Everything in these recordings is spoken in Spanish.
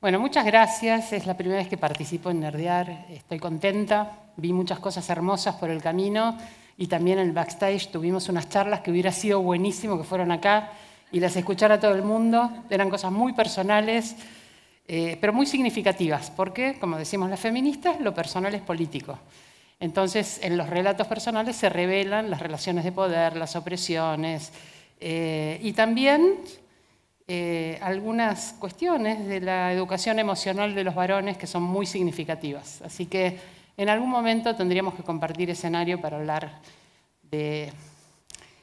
Bueno, muchas gracias. Es la primera vez que participo en Nerdear. Estoy contenta. Vi muchas cosas hermosas por el camino y también en el backstage tuvimos unas charlas que hubiera sido buenísimo que fueran acá y las escuchar a todo el mundo. Eran cosas muy personales, eh, pero muy significativas, porque, como decimos las feministas, lo personal es político. Entonces, en los relatos personales se revelan las relaciones de poder, las opresiones eh, y también eh, algunas cuestiones de la educación emocional de los varones que son muy significativas. Así que en algún momento tendríamos que compartir escenario para hablar de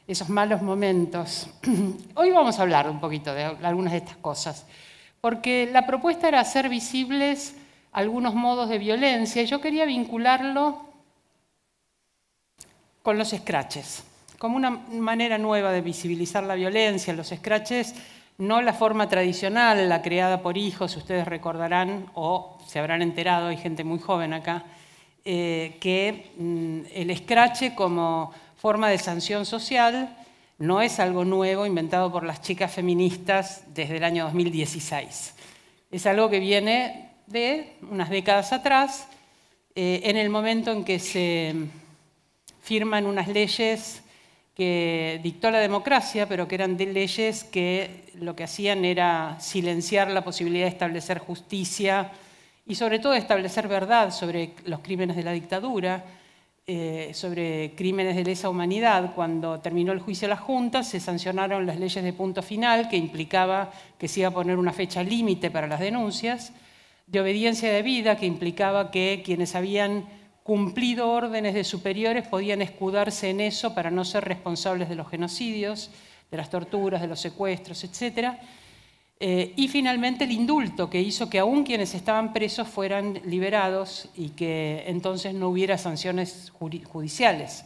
esos malos momentos. Hoy vamos a hablar un poquito de algunas de estas cosas, porque la propuesta era hacer visibles algunos modos de violencia y yo quería vincularlo con los scratches, como una manera nueva de visibilizar la violencia, los scratches no la forma tradicional, la creada por hijos, ustedes recordarán o se habrán enterado, hay gente muy joven acá, eh, que mm, el Scratch como forma de sanción social no es algo nuevo inventado por las chicas feministas desde el año 2016. Es algo que viene de unas décadas atrás, eh, en el momento en que se firman unas leyes que dictó la democracia, pero que eran de leyes que lo que hacían era silenciar la posibilidad de establecer justicia y sobre todo establecer verdad sobre los crímenes de la dictadura eh, sobre crímenes de lesa humanidad, cuando terminó el juicio de la Junta se sancionaron las leyes de punto final, que implicaba que se iba a poner una fecha límite para las denuncias, de obediencia de vida, que implicaba que quienes habían cumplido órdenes de superiores podían escudarse en eso para no ser responsables de los genocidios, de las torturas, de los secuestros, etcétera eh, y finalmente el indulto, que hizo que aún quienes estaban presos fueran liberados y que entonces no hubiera sanciones judiciales.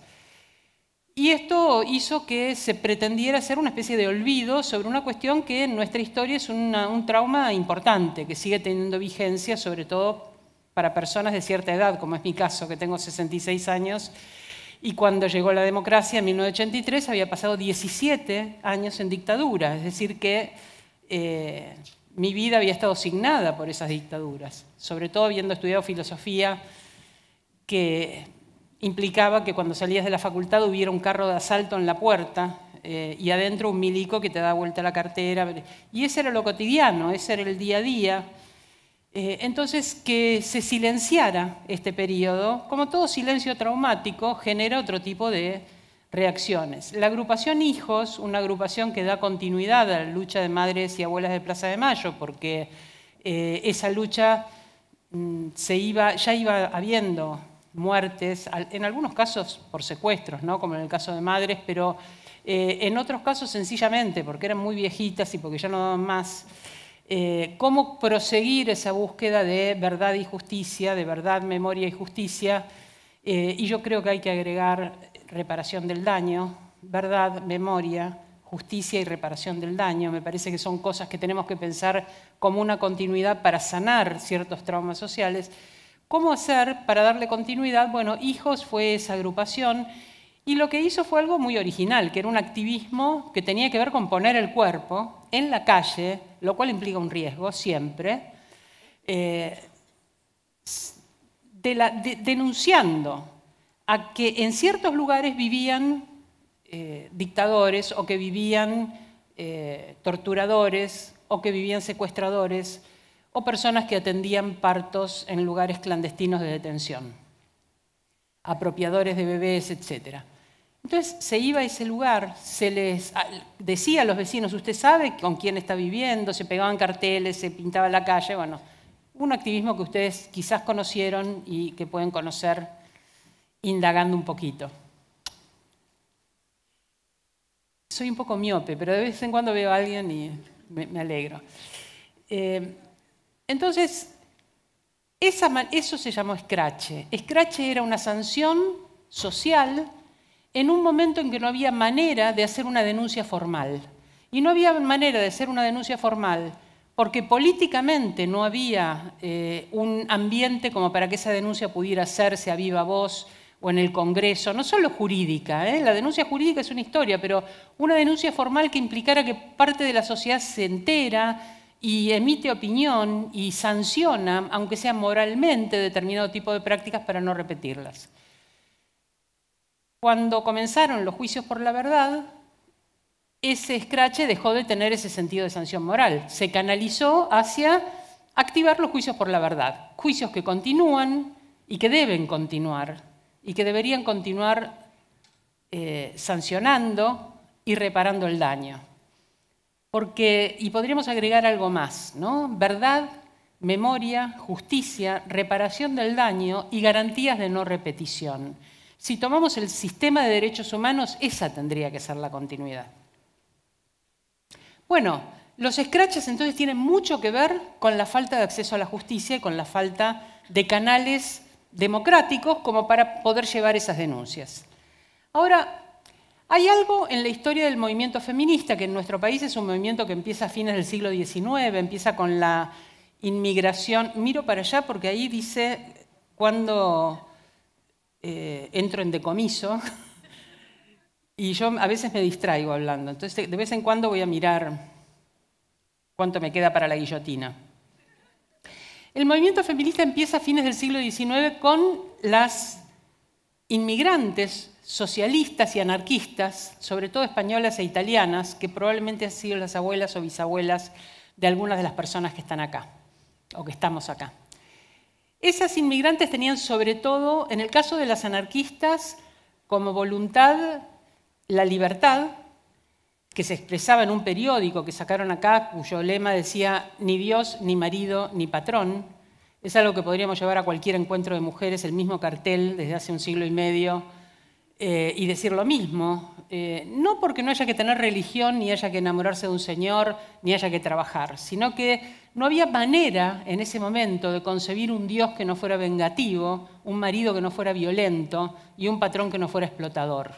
Y esto hizo que se pretendiera hacer una especie de olvido sobre una cuestión que en nuestra historia es un trauma importante, que sigue teniendo vigencia, sobre todo para personas de cierta edad, como es mi caso, que tengo 66 años, y cuando llegó la democracia en 1983 había pasado 17 años en dictadura, es decir, que eh, mi vida había estado signada por esas dictaduras, sobre todo habiendo estudiado filosofía que implicaba que cuando salías de la facultad hubiera un carro de asalto en la puerta eh, y adentro un milico que te da vuelta la cartera. Y ese era lo cotidiano, ese era el día a día. Eh, entonces, que se silenciara este periodo, como todo silencio traumático, genera otro tipo de reacciones. La agrupación Hijos, una agrupación que da continuidad a la lucha de madres y abuelas de Plaza de Mayo, porque eh, esa lucha mm, se iba, ya iba habiendo muertes, en algunos casos por secuestros, ¿no? como en el caso de madres, pero eh, en otros casos sencillamente porque eran muy viejitas y porque ya no daban más. Eh, ¿Cómo proseguir esa búsqueda de verdad y justicia, de verdad, memoria y justicia? y yo creo que hay que agregar reparación del daño, verdad, memoria, justicia y reparación del daño. Me parece que son cosas que tenemos que pensar como una continuidad para sanar ciertos traumas sociales. ¿Cómo hacer para darle continuidad? Bueno, Hijos fue esa agrupación y lo que hizo fue algo muy original, que era un activismo que tenía que ver con poner el cuerpo en la calle, lo cual implica un riesgo siempre, eh, denunciando a que en ciertos lugares vivían eh, dictadores o que vivían eh, torturadores o que vivían secuestradores o personas que atendían partos en lugares clandestinos de detención, apropiadores de bebés, etc. Entonces se iba a ese lugar, se les ah, decía a los vecinos, usted sabe con quién está viviendo, se pegaban carteles, se pintaba la calle, bueno, un activismo que ustedes quizás conocieron y que pueden conocer indagando un poquito. Soy un poco miope, pero de vez en cuando veo a alguien y me, alegro. Eh, entonces, eso se llamó escrache. Escrache era una sanción social en un momento en que no había manera de hacer una denuncia formal. Y no había manera de hacer una denuncia formal porque políticamente no había eh, un ambiente como para que esa denuncia pudiera hacerse a viva voz o en el Congreso, no solo jurídica, ¿eh? la denuncia jurídica es una historia, pero una denuncia formal que implicara que parte de la sociedad se entera y emite opinión y sanciona, aunque sea moralmente, determinado tipo de prácticas para no repetirlas. Cuando comenzaron los juicios por la verdad, ese escrache dejó de tener ese sentido de sanción moral. Se canalizó hacia activar los juicios por la verdad, juicios que continúan y que deben continuar, y que deberían continuar eh, sancionando y reparando el daño. Porque, y podríamos agregar algo más, ¿no? Verdad, memoria, justicia, reparación del daño y garantías de no repetición. Si tomamos el sistema de derechos humanos, esa tendría que ser la continuidad. Bueno, los scratches entonces tienen mucho que ver con la falta de acceso a la justicia y con la falta de canales democráticos como para poder llevar esas denuncias. Ahora, hay algo en la historia del movimiento feminista, que en nuestro país es un movimiento que empieza a fines del siglo XIX, empieza con la inmigración. Miro para allá porque ahí dice cuando eh, entro en decomiso y yo a veces me distraigo hablando. Entonces, de vez en cuando voy a mirar cuánto me queda para la guillotina. El movimiento feminista empieza a fines del siglo XIX con las inmigrantes socialistas y anarquistas, sobre todo españolas e italianas, que probablemente han sido las abuelas o bisabuelas de algunas de las personas que están acá o que estamos acá. Esas inmigrantes tenían sobre todo, en el caso de las anarquistas, como voluntad la libertad, que se expresaba en un periódico que sacaron acá, cuyo lema decía ni Dios, ni marido, ni patrón. Es algo que podríamos llevar a cualquier encuentro de mujeres, el mismo cartel desde hace un siglo y medio, eh, y decir lo mismo. Eh, no porque no haya que tener religión, ni haya que enamorarse de un señor, ni haya que trabajar, sino que no había manera en ese momento de concebir un Dios que no fuera vengativo, un marido que no fuera violento y un patrón que no fuera explotador.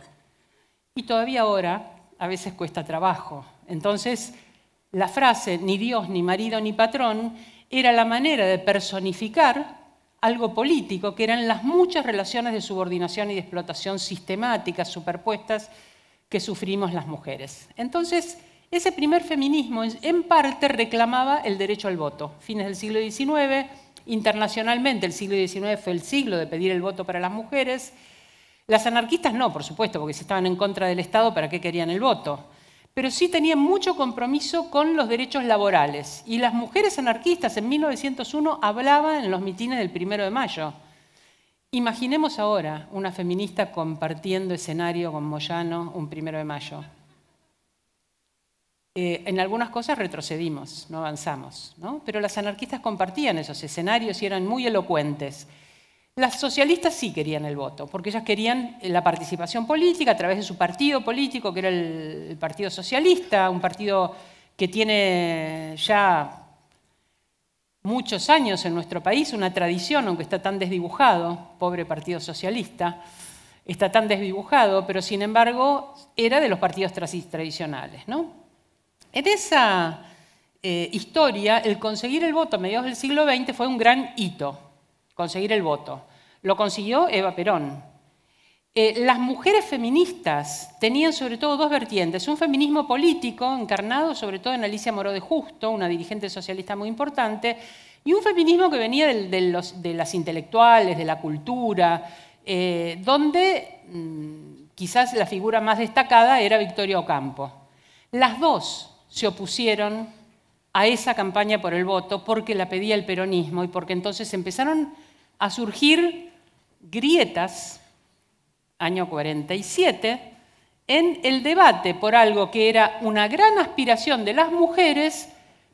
Y todavía ahora, a veces cuesta trabajo. Entonces, la frase ni Dios, ni marido, ni patrón era la manera de personificar algo político, que eran las muchas relaciones de subordinación y de explotación sistemáticas, superpuestas, que sufrimos las mujeres. Entonces, ese primer feminismo en parte reclamaba el derecho al voto. Fines del siglo XIX, internacionalmente el siglo XIX fue el siglo de pedir el voto para las mujeres, las anarquistas no, por supuesto, porque si estaban en contra del Estado, ¿para qué querían el voto? Pero sí tenían mucho compromiso con los derechos laborales. Y las mujeres anarquistas en 1901 hablaban en los mitines del primero de mayo. Imaginemos ahora una feminista compartiendo escenario con Moyano un primero de mayo. Eh, en algunas cosas retrocedimos, no avanzamos, ¿no? pero las anarquistas compartían esos escenarios y eran muy elocuentes. Las socialistas sí querían el voto, porque ellas querían la participación política a través de su partido político, que era el Partido Socialista, un partido que tiene ya muchos años en nuestro país, una tradición, aunque está tan desdibujado, pobre Partido Socialista, está tan desdibujado, pero sin embargo era de los partidos tradicionales. En esa eh, historia, el conseguir el voto a mediados del siglo XX fue un gran hito conseguir el voto. Lo consiguió Eva Perón. Eh, las mujeres feministas tenían sobre todo dos vertientes, un feminismo político encarnado sobre todo en Alicia Moró de Justo, una dirigente socialista muy importante, y un feminismo que venía de, los, las intelectuales, de la cultura, eh, donde mm, quizás la figura más destacada era Victoria Ocampo. Las dos se opusieron a esa campaña por el voto porque la pedía el peronismo y porque entonces empezaron a surgir grietas, año 47, en el debate por algo que era una gran aspiración de las mujeres,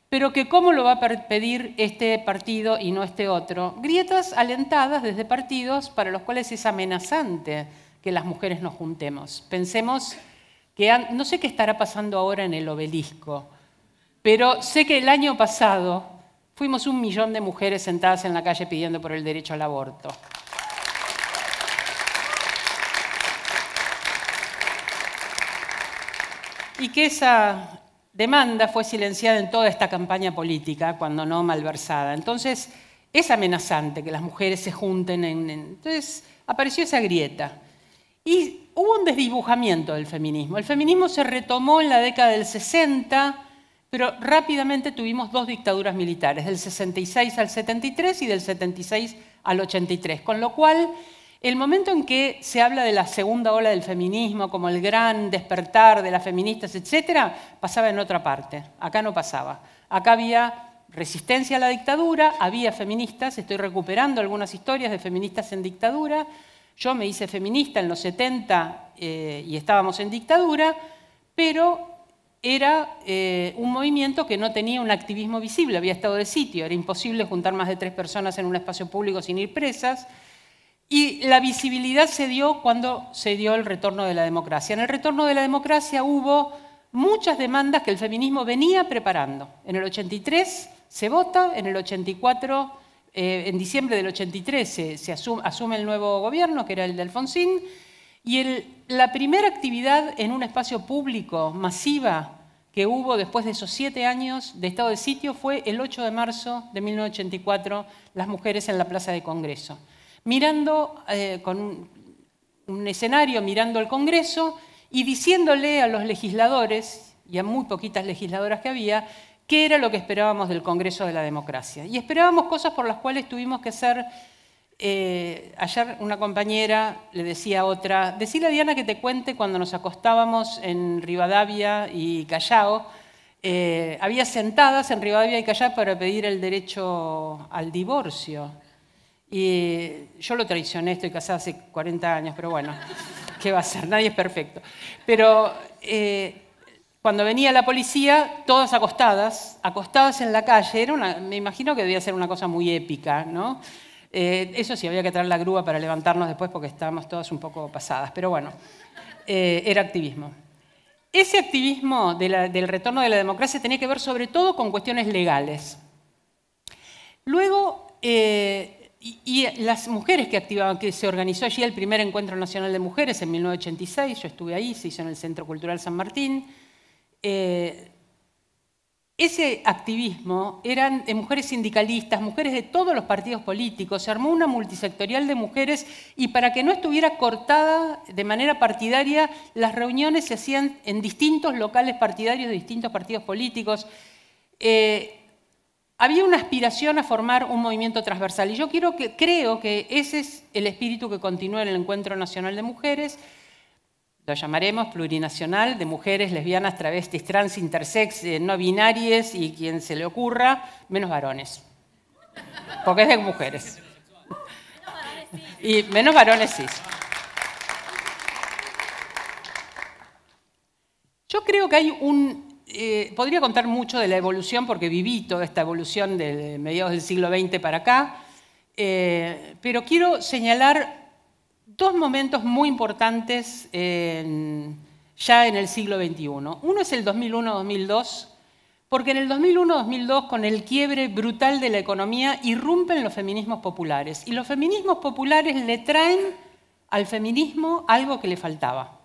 pero que cómo lo va a pedir este partido y no este otro. Grietas alentadas desde partidos para los cuales es amenazante que las mujeres nos juntemos. Pensemos que no sé qué estará pasando ahora en el obelisco, pero sé que el año pasado fuimos un millón de mujeres sentadas en la calle pidiendo por el derecho al aborto. Y que esa demanda fue silenciada en toda esta campaña política, cuando no malversada. Entonces, es amenazante que las mujeres se junten en... Entonces, apareció esa grieta. Y hubo un desdibujamiento del feminismo. El feminismo se retomó en la década del 60, pero rápidamente tuvimos dos dictaduras militares, del 66 al 73 y del 76 al 83, con lo cual el momento en que se habla de la segunda ola del feminismo como el gran despertar de las feministas, etc., pasaba en otra parte, acá no pasaba. Acá había resistencia a la dictadura, había feministas, estoy recuperando algunas historias de feministas en dictadura, yo me hice feminista en los 70 eh, y estábamos en dictadura, pero era eh, un movimiento que no tenía un activismo visible, había estado de sitio, era imposible juntar más de tres personas en un espacio público sin ir presas, y la visibilidad se dio cuando se dio el retorno de la democracia. En el retorno de la democracia hubo muchas demandas que el feminismo venía preparando. En el 83 se vota, en el 84, eh, en diciembre del 83 se, asume el nuevo gobierno, que era el de Alfonsín, y la primera actividad en un espacio público masiva que hubo después de esos siete años de estado de sitio fue el 8 de marzo de 1984, las mujeres en la Plaza de Congreso. Mirando eh, con un, escenario, mirando al Congreso y diciéndole a los legisladores, y a muy poquitas legisladoras que había, qué era lo que esperábamos del Congreso de la Democracia. Y esperábamos cosas por las cuales tuvimos que hacer eh, ayer una compañera le decía a otra, decíle a Diana que te cuente cuando nos acostábamos en Rivadavia y Callao, eh, había sentadas en Rivadavia y Callao para pedir el derecho al divorcio. Y yo lo traicioné, estoy casada hace 40 años, pero bueno, ¿qué va a ser? Nadie es perfecto. Pero eh, cuando venía la policía, todas acostadas, acostadas en la calle, era una, me imagino que debía ser una cosa muy épica, ¿no? Eh, eso sí, había que traer la grúa para levantarnos después porque estábamos todas un poco pasadas, pero bueno, eh, era activismo. Ese activismo del retorno de la democracia tenía que ver sobre todo con cuestiones legales. Luego, eh, y, las mujeres que activaban, que se organizó allí el primer Encuentro Nacional de Mujeres en 1986, yo estuve ahí, se hizo en el Centro Cultural San Martín. Ese activismo eran mujeres sindicalistas, mujeres de todos los partidos políticos, se armó una multisectorial de mujeres y para que no estuviera cortada de manera partidaria, las reuniones se hacían en distintos locales partidarios de distintos partidos políticos. Eh, había una aspiración a formar un movimiento transversal y yo quiero que, creo que ese es el espíritu que continúa en el Encuentro Nacional de Mujeres lo llamaremos plurinacional de mujeres, lesbianas, travestis, trans, intersex, eh, no binarias y quien se le ocurra, menos varones. Porque es de mujeres. Y menos varones sí. Yo creo que hay un... Eh, podría contar mucho de la evolución, porque viví toda esta evolución de mediados del siglo XX para acá, eh, pero quiero señalar dos momentos muy importantes ya en el siglo XXI. Uno es el 2001-2002, porque en el 2001-2002, con el quiebre brutal de la economía, irrumpen los feminismos populares. Y los feminismos populares le traen al feminismo algo que le faltaba.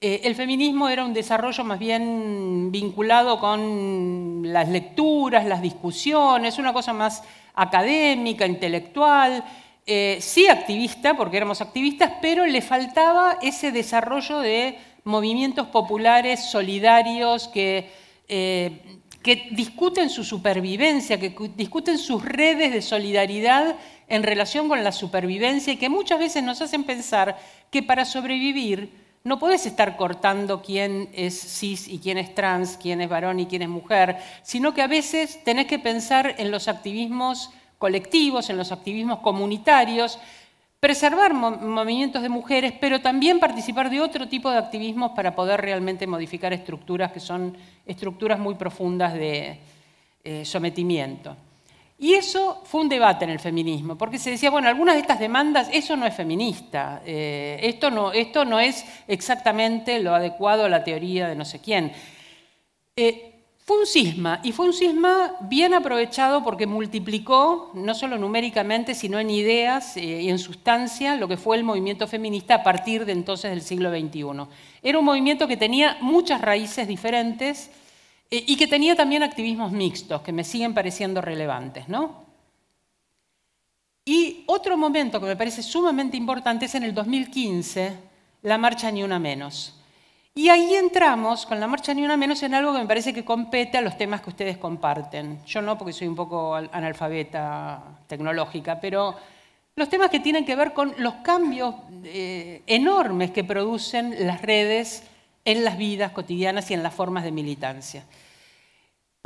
Eh, el feminismo era un desarrollo más bien vinculado con las lecturas, las discusiones, una cosa más académica, intelectual. Eh, sí activista, porque éramos activistas, pero le faltaba ese desarrollo de movimientos populares solidarios que, eh, que discuten su supervivencia, que discuten sus redes de solidaridad en relación con la supervivencia y que muchas veces nos hacen pensar que para sobrevivir no podés estar cortando quién es cis y quién es trans, quién es varón y quién es mujer, sino que a veces tenés que pensar en los activismos colectivos, en los activismos comunitarios, preservar movimientos de mujeres, pero también participar de otro tipo de activismos para poder realmente modificar estructuras que son estructuras muy profundas de eh, sometimiento. Y eso fue un debate en el feminismo, porque se decía, bueno, algunas de estas demandas, eso no es feminista, eh, esto, no, esto no es exactamente lo adecuado a la teoría de no sé quién. Eh, fue un sisma, y fue un sisma bien aprovechado porque multiplicó, no solo numéricamente, sino en ideas eh, y en sustancia, lo que fue el movimiento feminista a partir de entonces del siglo XXI. Era un movimiento que tenía muchas raíces diferentes eh, y que tenía también activismos mixtos, que me siguen pareciendo relevantes. ¿no? Y otro momento que me parece sumamente importante es en el 2015, la marcha Ni Una Menos. Y ahí entramos con la marcha ni una menos en algo que me parece que compete a los temas que ustedes comparten. Yo no, porque soy un poco analfabeta tecnológica, pero los temas que tienen que ver con los cambios eh, enormes que producen las redes en las vidas cotidianas y en las formas de militancia.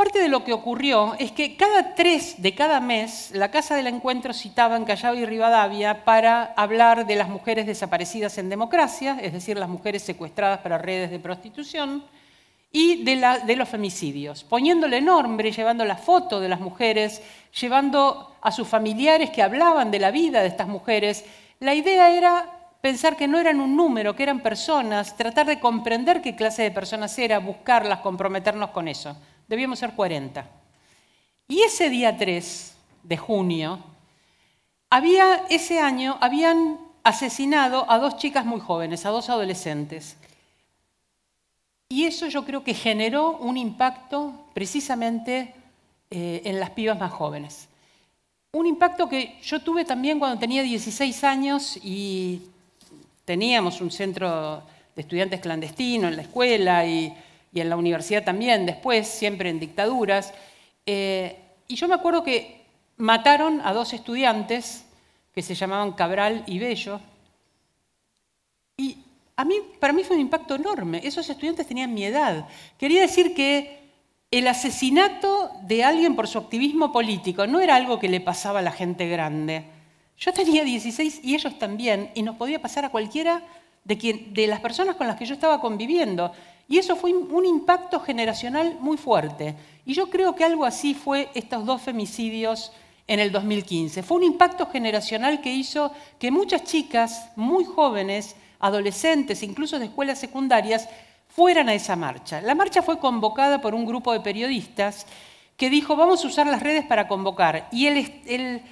Parte de lo que ocurrió es que cada tres de cada mes la Casa del Encuentro citaba en Callao y Rivadavia para hablar de las mujeres desaparecidas en democracia, es decir, las mujeres secuestradas para redes de prostitución, y de, de los femicidios, poniéndole nombre, llevando la foto de las mujeres, llevando a sus familiares que hablaban de la vida de estas mujeres. La idea era pensar que no eran un número, que eran personas, tratar de comprender qué clase de personas era, buscarlas, comprometernos con eso debíamos ser 40. Y ese día 3 de junio, había, ese año habían asesinado a dos chicas muy jóvenes, a dos adolescentes. Y eso yo creo que generó un impacto precisamente eh, en las pibas más jóvenes. Un impacto que yo tuve también cuando tenía 16 años y teníamos un centro de estudiantes clandestinos en la escuela y y en la universidad también, después, siempre en dictaduras. Eh, y yo me acuerdo que mataron a dos estudiantes que se llamaban Cabral y Bello. Y a mí, para mí fue un impacto enorme. Esos estudiantes tenían mi edad. Quería decir que el asesinato de alguien por su activismo político no era algo que le pasaba a la gente grande. Yo tenía 16 y ellos también, y nos podía pasar a cualquiera de las personas con las que yo estaba conviviendo. Y eso fue un impacto generacional muy fuerte. Y yo creo que algo así fue estos dos femicidios en el 2015. Fue un impacto generacional que hizo que muchas chicas muy jóvenes, adolescentes, incluso de escuelas secundarias, fueran a esa marcha. La marcha fue convocada por un grupo de periodistas que dijo, vamos a usar las redes para convocar. Y el,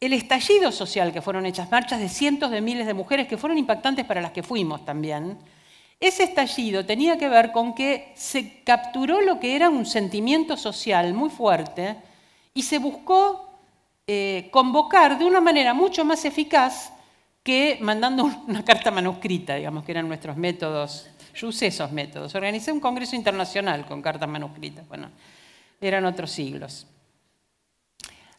el estallido social que fueron hechas marchas de cientos de miles de mujeres, que fueron impactantes para las que fuimos también, ese estallido tenía que ver con que se capturó lo que era un sentimiento social muy fuerte y se buscó eh, convocar de una manera mucho más eficaz que mandando una carta manuscrita, digamos, que eran nuestros métodos. Yo usé esos métodos. Organicé un congreso internacional con cartas manuscritas. Bueno, eran otros siglos.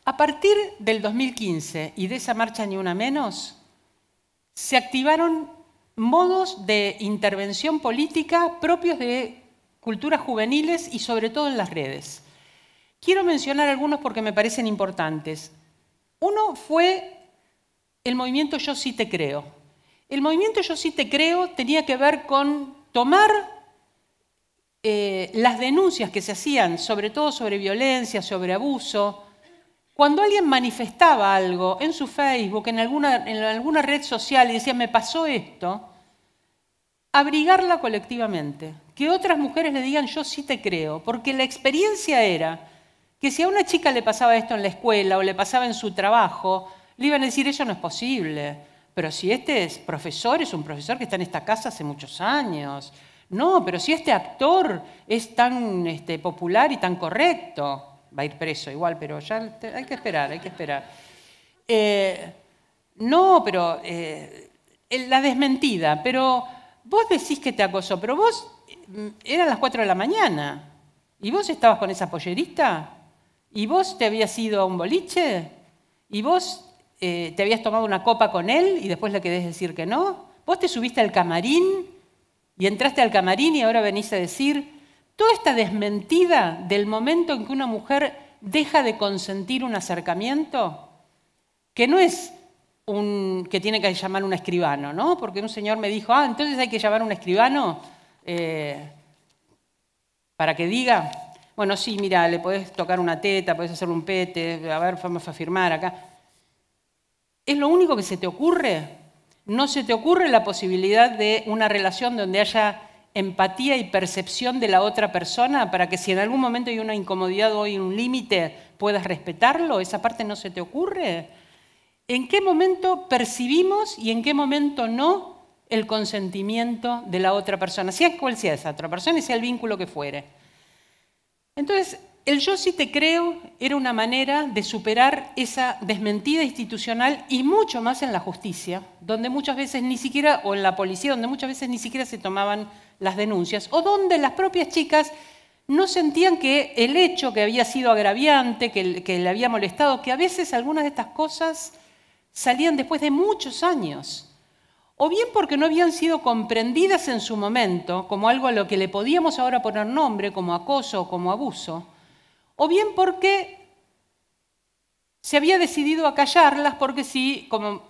A partir del 2015 y de esa marcha ni una menos, se activaron modos de intervención política propios de culturas juveniles y sobre todo en las redes. Quiero mencionar algunos porque me parecen importantes. Uno fue el movimiento Yo sí te creo. El movimiento Yo sí te creo tenía que ver con tomar eh, las denuncias que se hacían, sobre todo sobre violencia, sobre abuso, cuando alguien manifestaba algo en su Facebook, en alguna, en alguna red social y decía, me pasó esto, abrigarla colectivamente, que otras mujeres le digan, yo sí te creo, porque la experiencia era que si a una chica le pasaba esto en la escuela o le pasaba en su trabajo, le iban a decir, eso no es posible, pero si este es profesor, es un profesor que está en esta casa hace muchos años, no, pero si este actor es tan este, popular y tan correcto, va a ir preso igual, pero ya hay que esperar, hay que esperar. Eh, no, pero eh, la desmentida, pero vos decís que te acosó, pero vos mm, eran las 4 de la mañana y vos estabas con esa pollerista y vos te habías ido a un boliche y vos eh, te habías tomado una copa con él y después le querés decir que no. Vos te subiste al camarín y entraste al camarín y ahora venís a decir Toda esta desmentida del momento en que una mujer deja de consentir un acercamiento, que no es un, que tiene que llamar un escribano, ¿no? Porque un señor me dijo, ah, entonces hay que llamar un escribano eh, para que diga, bueno, sí, mira, le podés tocar una teta, podés hacer un pete, a ver, vamos a firmar acá. ¿Es lo único que se te ocurre? ¿No se te ocurre la posibilidad de una relación donde haya empatía y percepción de la otra persona para que si en algún momento hay una incomodidad o hay un límite, puedas respetarlo? ¿Esa parte no se te ocurre? ¿En qué momento percibimos y en qué momento no el consentimiento de la otra persona, sea cual sea esa otra persona y sea el vínculo que fuere? Entonces, el yo sí te creo era una manera de superar esa desmentida institucional y mucho más en la justicia, donde muchas veces ni siquiera, o en la policía, donde muchas veces ni siquiera se tomaban las denuncias o donde las propias chicas no sentían que el hecho que había sido agraviante, que, le había molestado, que a veces algunas de estas cosas salían después de muchos años, o bien porque no habían sido comprendidas en su momento como algo a lo que le podíamos ahora poner nombre, como acoso o como abuso, o bien porque se había decidido acallarlas porque si, como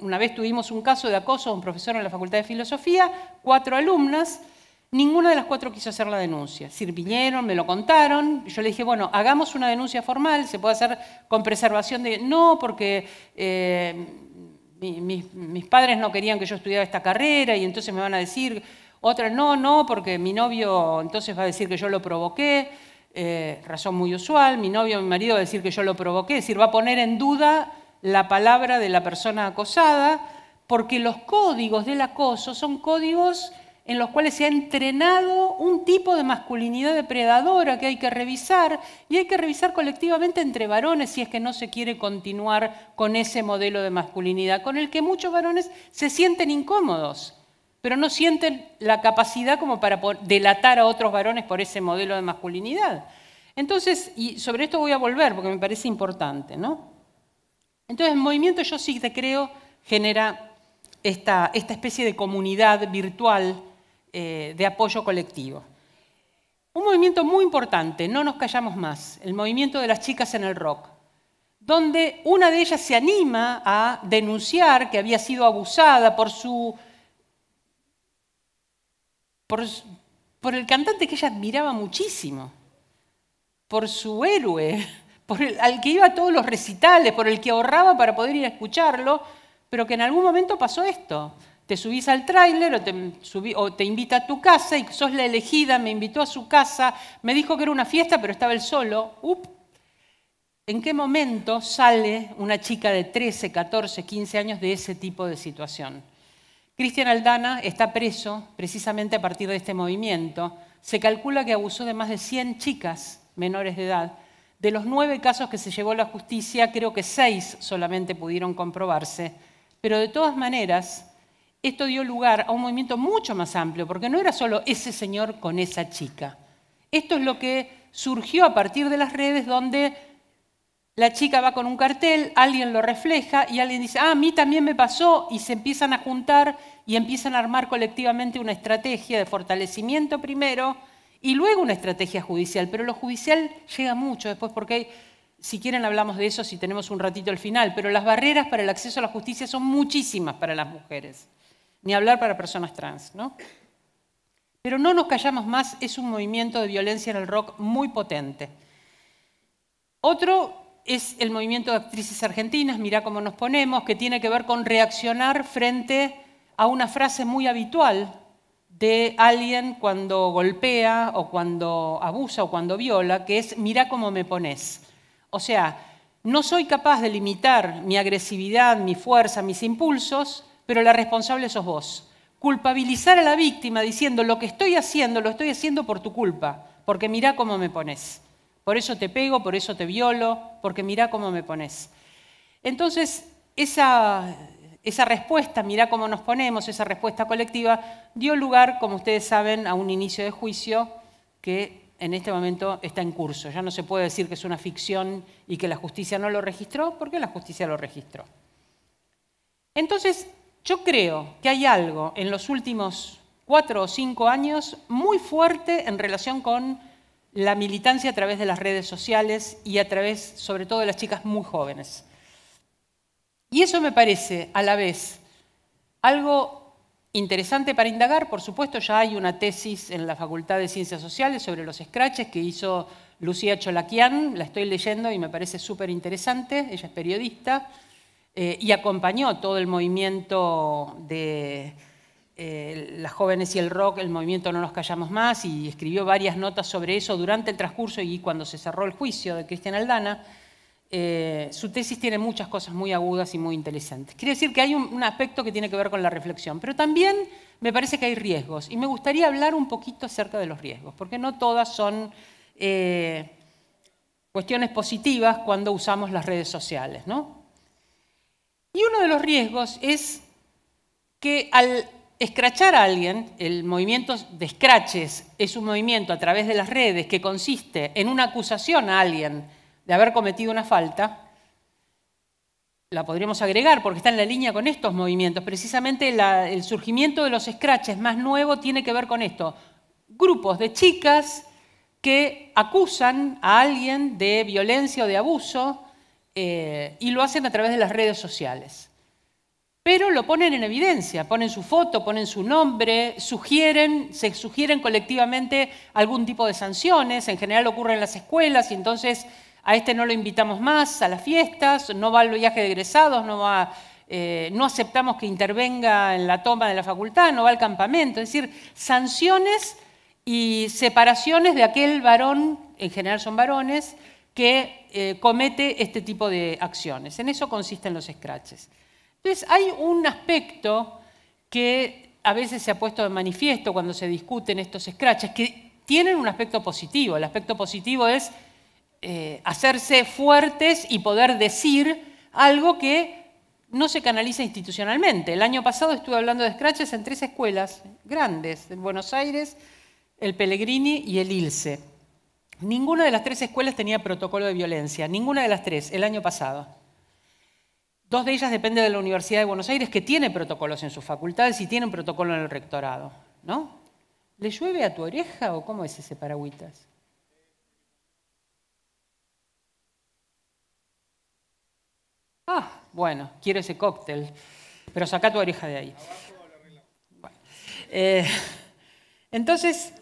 una vez tuvimos un caso de acoso a un profesor en la Facultad de Filosofía, cuatro alumnas, Ninguna de las cuatro quiso hacer la denuncia. vinieron, me lo contaron. Yo le dije, bueno, hagamos una denuncia formal, se puede hacer con preservación de... No, porque eh, mis, padres no querían que yo estudiara esta carrera y entonces me van a decir... Otra, no, no, porque mi novio entonces va a decir que yo lo provoqué. Eh, razón muy usual, mi novio, mi marido va a decir que yo lo provoqué, es decir, va a poner en duda la palabra de la persona acosada, porque los códigos del acoso son códigos en los cuales se ha entrenado un tipo de masculinidad depredadora que hay que revisar y hay que revisar colectivamente entre varones si es que no se quiere continuar con ese modelo de masculinidad, con el que muchos varones se sienten incómodos, pero no sienten la capacidad como para delatar a otros varones por ese modelo de masculinidad. Entonces, y sobre esto voy a volver porque me parece importante, ¿no? Entonces, el movimiento Yo sí te creo genera esta, esta especie de comunidad virtual eh, de apoyo colectivo. Un movimiento muy importante, no nos callamos más, el movimiento de las chicas en el rock, donde una de ellas se anima a denunciar que había sido abusada por su... por, el cantante que ella admiraba muchísimo, por su héroe, por al que iba a todos los recitales, por el que ahorraba para poder ir a escucharlo, pero que en algún momento pasó esto te subís al tráiler o, te, invita a tu casa y sos la elegida, me invitó a su casa, me dijo que era una fiesta, pero estaba él solo. Up. ¿En qué momento sale una chica de 13, 14, 15 años de ese tipo de situación? Cristian Aldana está preso precisamente a partir de este movimiento. Se calcula que abusó de más de 100 chicas menores de edad. De los nueve casos que se llevó a la justicia, creo que seis solamente pudieron comprobarse. Pero de todas maneras, esto dio lugar a un movimiento mucho más amplio, porque no era solo ese señor con esa chica. Esto es lo que surgió a partir de las redes donde la chica va con un cartel, alguien lo refleja y alguien dice, ah, a mí también me pasó, y se empiezan a juntar y empiezan a armar colectivamente una estrategia de fortalecimiento primero y luego una estrategia judicial. Pero lo judicial llega mucho después porque si quieren hablamos de eso si tenemos un ratito al final, pero las barreras para el acceso a la justicia son muchísimas para las mujeres ni hablar para personas trans, ¿no? Pero no nos callamos más, es un movimiento de violencia en el rock muy potente. Otro es el movimiento de actrices argentinas, mirá cómo nos ponemos, que tiene que ver con reaccionar frente a una frase muy habitual de alguien cuando golpea o cuando abusa o cuando viola, que es mirá cómo me pones. O sea, no soy capaz de limitar mi agresividad, mi fuerza, mis impulsos, pero la responsable sos vos. Culpabilizar a la víctima diciendo lo que estoy haciendo, lo estoy haciendo por tu culpa, porque mirá cómo me pones. Por eso te pego, por eso te violo, porque mirá cómo me pones. Entonces, esa, esa respuesta, mirá cómo nos ponemos, esa respuesta colectiva, dio lugar, como ustedes saben, a un inicio de juicio que en este momento está en curso. Ya no se puede decir que es una ficción y que la justicia no lo registró, porque la justicia lo registró. Entonces, yo creo que hay algo en los últimos cuatro o cinco años muy fuerte en relación con la militancia a través de las redes sociales y a través, sobre todo, de las chicas muy jóvenes. Y eso me parece, a la vez, algo interesante para indagar. Por supuesto, ya hay una tesis en la Facultad de Ciencias Sociales sobre los scratches que hizo Lucía Cholaquian. La estoy leyendo y me parece súper interesante. Ella es periodista. Eh, y acompañó todo el movimiento de eh, las jóvenes y el rock, el movimiento No nos callamos más, y escribió varias notas sobre eso durante el transcurso y cuando se cerró el juicio de Cristian Aldana. Eh, su tesis tiene muchas cosas muy agudas y muy interesantes. Quiere decir que hay un, aspecto que tiene que ver con la reflexión, pero también me parece que hay riesgos y me gustaría hablar un poquito acerca de los riesgos, porque no todas son cuestiones positivas cuando usamos las redes sociales. ¿no? Y uno de los riesgos es que al escrachar a alguien, el movimiento de escraches es un movimiento a través de las redes que consiste en una acusación a alguien de haber cometido una falta, la podríamos agregar porque está en la línea con estos movimientos. Precisamente el surgimiento de los escraches más nuevo tiene que ver con esto. Grupos de chicas que acusan a alguien de violencia o de abuso eh, y lo hacen a través de las redes sociales. Pero lo ponen en evidencia, ponen su foto, ponen su nombre, sugieren, se sugieren colectivamente algún tipo de sanciones, en general ocurre en las escuelas y entonces a este no lo invitamos más a las fiestas, no va al viaje de egresados, no eh, aceptamos que intervenga en la toma de la facultad, no va al campamento, es decir, sanciones y separaciones de aquel varón, en general son varones, que eh, comete este tipo de acciones. En eso consisten los scratches. Entonces, hay un aspecto que a veces se ha puesto de manifiesto cuando se discuten estos scratches, que tienen un aspecto positivo. El aspecto positivo es eh, hacerse fuertes y poder decir algo que no se canaliza institucionalmente. El año pasado estuve hablando de scratches en tres escuelas grandes, en Buenos Aires, el Pellegrini y el ILSE. Ninguna de las tres escuelas tenía protocolo de violencia, ninguna de las tres, el año pasado. Dos de ellas dependen de la Universidad de Buenos Aires, que tiene protocolos en sus facultades y tiene un protocolo en el rectorado. ¿No? ¿Le llueve a tu oreja o cómo es ese paragüitas? Ah, bueno, quiero ese cóctel, pero saca tu oreja de ahí. Eh, entonces,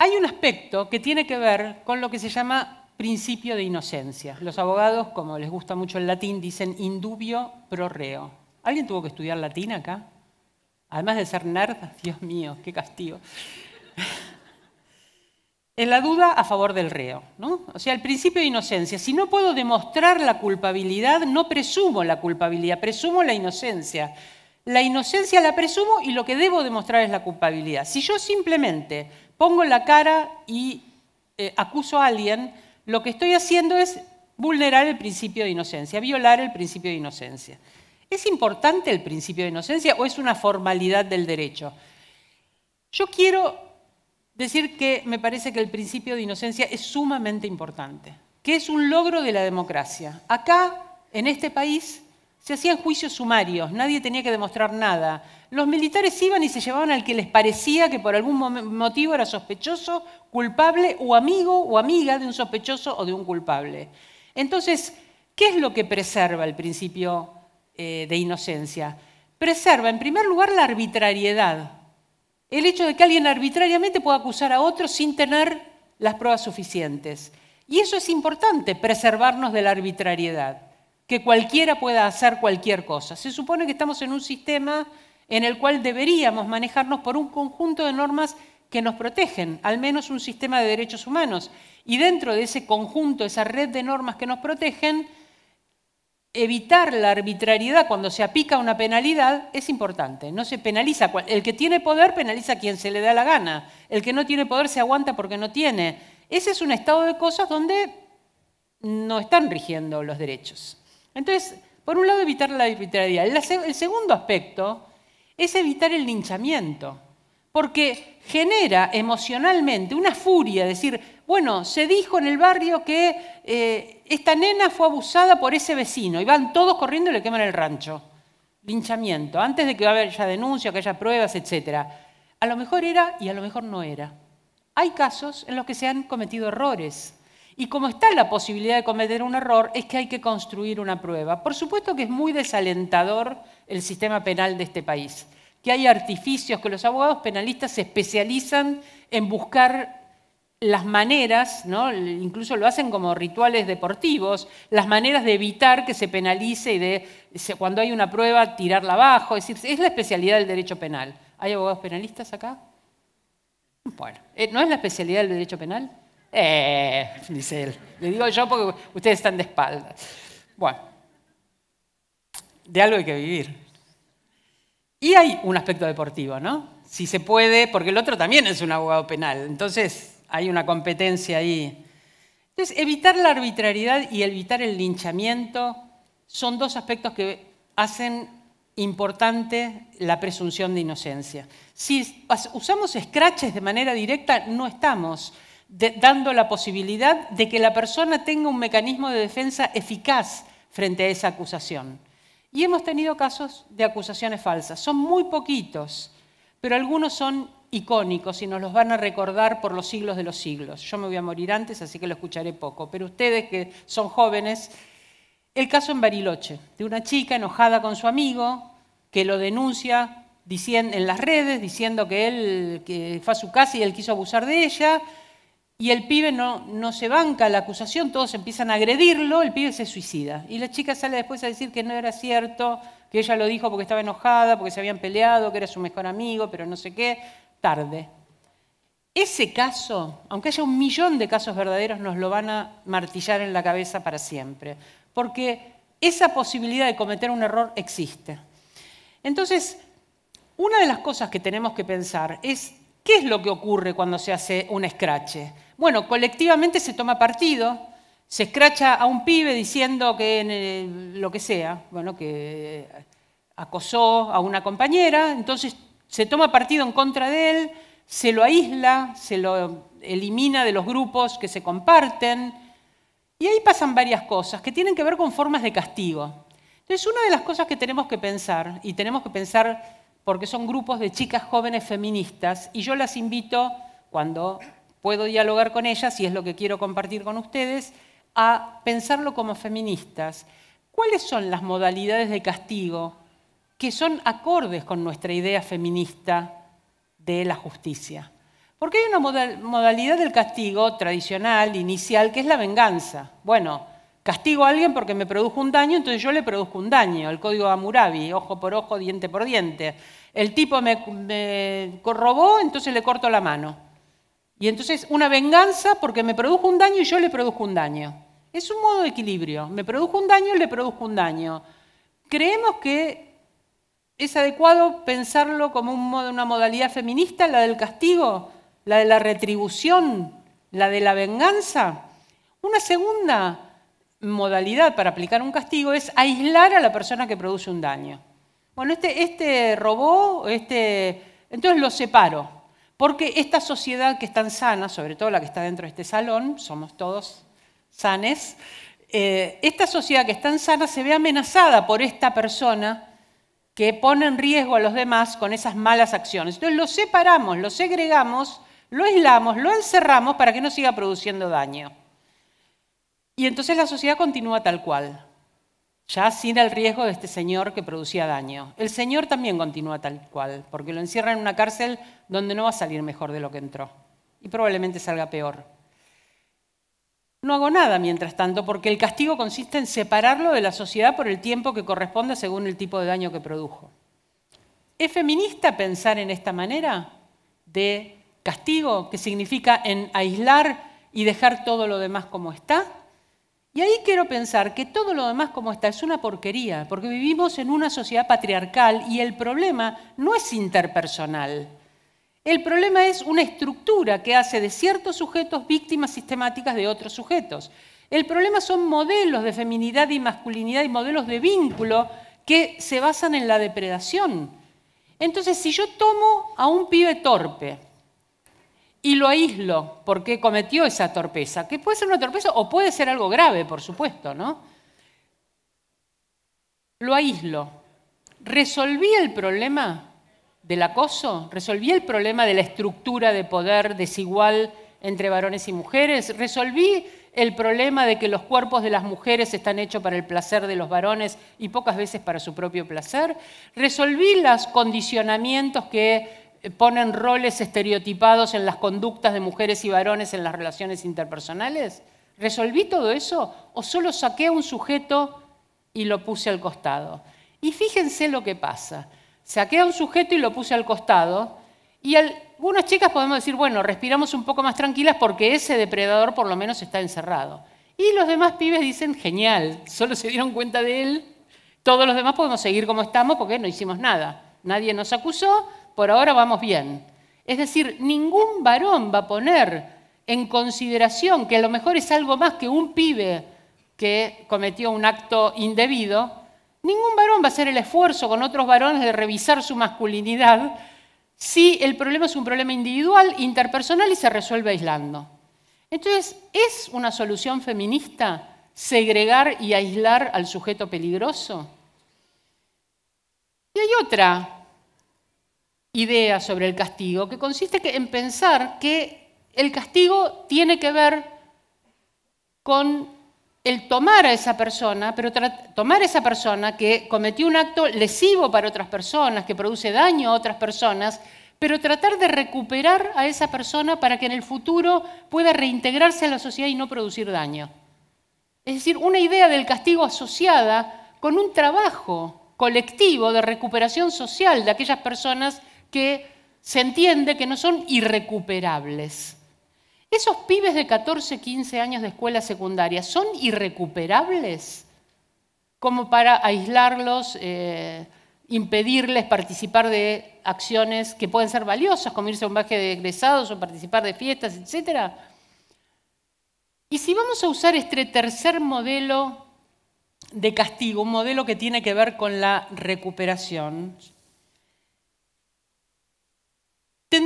hay un aspecto que tiene que ver con lo que se llama principio de inocencia. Los abogados, como les gusta mucho el latín, dicen indubio pro reo. ¿Alguien tuvo que estudiar latín acá? Además de ser nerd, Dios mío, qué castigo. En la duda a favor del reo, ¿no? O sea, el principio de inocencia. Si no puedo demostrar la culpabilidad, no presumo la culpabilidad, presumo la inocencia. La inocencia la presumo y lo que debo demostrar es la culpabilidad. Si yo simplemente pongo la cara y eh, acuso a alguien, lo que estoy haciendo es vulnerar el principio de inocencia, violar el principio de inocencia. ¿Es importante el principio de inocencia o es una formalidad del derecho? Yo quiero decir que me parece que el principio de inocencia es sumamente importante, que es un logro de la democracia. Acá, en este país, se hacían juicios sumarios, nadie tenía que demostrar nada. Los militares iban y se llevaban al que les parecía que por algún motivo era sospechoso, culpable o amigo o amiga de un sospechoso o de un culpable. Entonces, ¿qué es lo que preserva el principio eh, de inocencia? Preserva, en primer lugar, la arbitrariedad. El hecho de que alguien arbitrariamente pueda acusar a otro sin tener las pruebas suficientes. Y eso es importante, preservarnos de la arbitrariedad que cualquiera pueda hacer cualquier cosa. Se supone que estamos en un sistema en el cual deberíamos manejarnos por un conjunto de normas que nos protegen, al menos un sistema de derechos humanos. Y dentro de ese conjunto, esa red de normas que nos protegen, evitar la arbitrariedad cuando se aplica una penalidad es importante. No se penaliza. El que tiene poder penaliza a quien se le da la gana. El que no tiene poder se aguanta porque no tiene. Ese es un estado de cosas donde no están rigiendo los derechos. Entonces, por un lado, evitar la arbitrariedad. El segundo aspecto es evitar el linchamiento, porque genera emocionalmente una furia, decir, bueno, se dijo en el barrio que eh, esta nena fue abusada por ese vecino, y van todos corriendo y le queman el rancho. Linchamiento, antes de que haya denuncia, que haya pruebas, etc. A lo mejor era y a lo mejor no era. Hay casos en los que se han cometido errores y como está la posibilidad de cometer un error, es que hay que construir una prueba. Por supuesto que es muy desalentador el sistema penal de este país, que hay artificios, que los abogados penalistas se especializan en buscar las maneras, ¿no? incluso lo hacen como rituales deportivos, las maneras de evitar que se penalice y de, cuando hay una prueba, tirarla abajo. Es es la especialidad del derecho penal. ¿Hay abogados penalistas acá? Bueno, eh, ¿no es la especialidad del derecho penal? Eh, dice él. Le digo yo porque ustedes están de espaldas. Bueno, de algo hay que vivir. Y hay un aspecto deportivo, ¿no? Si se puede, porque el otro también es un abogado penal. Entonces hay una competencia ahí. Entonces, evitar la arbitrariedad y evitar el linchamiento son dos aspectos que hacen importante la presunción de inocencia. Si usamos scratches de manera directa, no estamos dando la posibilidad de que la persona tenga un mecanismo de defensa eficaz frente a esa acusación. Y hemos tenido casos de acusaciones falsas. Son muy poquitos, pero algunos son icónicos y nos los van a recordar por los siglos de los siglos. Yo me voy a morir antes, así que lo escucharé poco, pero ustedes que son jóvenes, el caso en Bariloche, de una chica enojada con su amigo, que lo denuncia en las redes diciendo que él que fue a su casa y él quiso abusar de ella, y el pibe no, no se banca la acusación, todos empiezan a agredirlo, el pibe se suicida. Y la chica sale después a decir que no era cierto, que ella lo dijo porque estaba enojada, porque se habían peleado, que era su mejor amigo, pero no sé qué, tarde. Ese caso, aunque haya un millón de casos verdaderos, nos lo van a martillar en la cabeza para siempre, porque esa posibilidad de cometer un error existe. Entonces, una de las cosas que tenemos que pensar es ¿Qué es lo que ocurre cuando se hace un escrache? Bueno, colectivamente se toma partido, se escracha a un pibe diciendo que lo que sea, bueno, que acosó a una compañera, entonces se toma partido en contra de él, se lo aísla, se lo elimina de los grupos que se comparten, y ahí pasan varias cosas que tienen que ver con formas de castigo. Entonces, una de las cosas que tenemos que pensar, y tenemos que pensar porque son grupos de chicas jóvenes feministas y yo las invito, cuando puedo dialogar con ellas, y es lo que quiero compartir con ustedes, a pensarlo como feministas. ¿Cuáles son las modalidades de castigo que son acordes con nuestra idea feminista de la justicia? Porque hay una modalidad del castigo tradicional, inicial, que es la venganza. Bueno, castigo a alguien porque me produjo un daño, entonces yo le produzco un daño. El código Amurabi, ojo por ojo, diente por diente. El tipo me, me corrobó, entonces le corto la mano. Y entonces una venganza porque me produjo un daño y yo le produjo un daño. Es un modo de equilibrio. Me produjo un daño, le produjo un daño. Creemos que es adecuado pensarlo como un modo, una modalidad feminista, la del castigo, la de la retribución, la de la venganza. Una segunda modalidad para aplicar un castigo es aislar a la persona que produce un daño. Bueno, este, este robot, este... entonces lo separo. Porque esta sociedad que es tan sana, sobre todo la que está dentro de este salón, somos todos sanes, eh, esta sociedad que es tan sana se ve amenazada por esta persona que pone en riesgo a los demás con esas malas acciones. Entonces lo separamos, lo segregamos, lo aislamos, lo encerramos para que no siga produciendo daño. Y entonces la sociedad continúa tal cual ya sin el riesgo de este señor que producía daño. El señor también continúa tal cual, porque lo encierra en una cárcel donde no va a salir mejor de lo que entró, y probablemente salga peor. No hago nada mientras tanto, porque el castigo consiste en separarlo de la sociedad por el tiempo que corresponda según el tipo de daño que produjo. ¿Es feminista pensar en esta manera de castigo, que significa en aislar y dejar todo lo demás como está? Y ahí quiero pensar que todo lo demás como está es una porquería, porque vivimos en una sociedad patriarcal y el problema no es interpersonal. El problema es una estructura que hace de ciertos sujetos víctimas sistemáticas de otros sujetos. El problema son modelos de feminidad y masculinidad y modelos de vínculo que se basan en la depredación. Entonces, si yo tomo a un pibe torpe, y lo aíslo porque cometió esa torpeza, que puede ser una torpeza o puede ser algo grave, por supuesto, ¿no? Lo aíslo. ¿Resolví el problema del acoso? ¿Resolví el problema de la estructura de poder desigual entre varones y mujeres? ¿Resolví el problema de que los cuerpos de las mujeres están hechos para el placer de los varones y pocas veces para su propio placer? ¿Resolví los condicionamientos que eh, ponen roles estereotipados en las conductas de mujeres y varones en las relaciones interpersonales? ¿Resolví todo eso o solo saqué a un sujeto y lo puse al costado? Y fíjense lo que pasa. Saqué a un sujeto y lo puse al costado y algunas chicas podemos decir, bueno, respiramos un poco más tranquilas porque ese depredador por lo menos está encerrado. Y los demás pibes dicen, genial, solo se dieron cuenta de él, todos los demás podemos seguir como estamos porque no hicimos nada. Nadie nos acusó, por ahora vamos bien. Es decir, ningún varón va a poner en consideración que a lo mejor es algo más que un pibe que cometió un acto indebido, ningún varón va a hacer el esfuerzo con otros varones de revisar su masculinidad si el problema es un problema individual, interpersonal y se resuelve aislando. Entonces, ¿es una solución feminista segregar y aislar al sujeto peligroso? Y hay otra idea sobre el castigo, que consiste en pensar que el castigo tiene que ver con el tomar a esa persona, pero tomar a esa persona que cometió un acto lesivo para otras personas, que produce daño a otras personas, pero tratar de recuperar a esa persona para que en el futuro pueda reintegrarse a la sociedad y no producir daño. Es decir, una idea del castigo asociada con un trabajo colectivo de recuperación social de aquellas personas que se entiende que no son irrecuperables. ¿Esos pibes de 14, 15 años de escuela secundaria son irrecuperables? Como para aislarlos, eh, impedirles participar de acciones que pueden ser valiosas, como irse a un baje de egresados o participar de fiestas, etcétera? Y si vamos a usar este tercer modelo de castigo, un modelo que tiene que ver con la recuperación,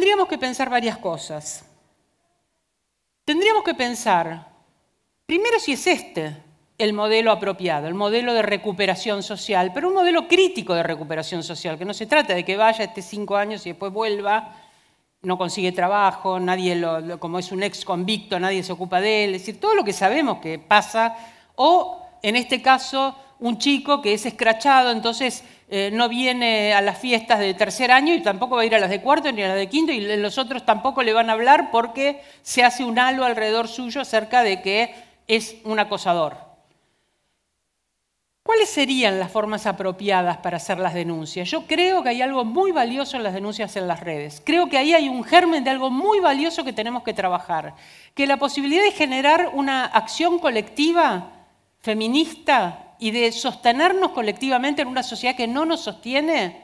tendríamos que pensar varias cosas. Tendríamos que pensar, primero, si es este el modelo apropiado, el modelo de recuperación social, pero un modelo crítico de recuperación social, que no se trata de que vaya este cinco años y después vuelva, no consigue trabajo, nadie lo, como es un ex convicto, nadie se ocupa de él, es decir, todo lo que sabemos que pasa, o en este caso un chico que es escrachado, entonces eh, no viene a las fiestas de tercer año y tampoco va a ir a las de cuarto ni a las de quinto y los otros tampoco le van a hablar porque se hace un halo alrededor suyo acerca de que es un acosador. ¿Cuáles serían las formas apropiadas para hacer las denuncias? Yo creo que hay algo muy valioso en las denuncias en las redes. Creo que ahí hay un germen de algo muy valioso que tenemos que trabajar, que la posibilidad de generar una acción colectiva feminista y de sostenernos colectivamente en una sociedad que no nos sostiene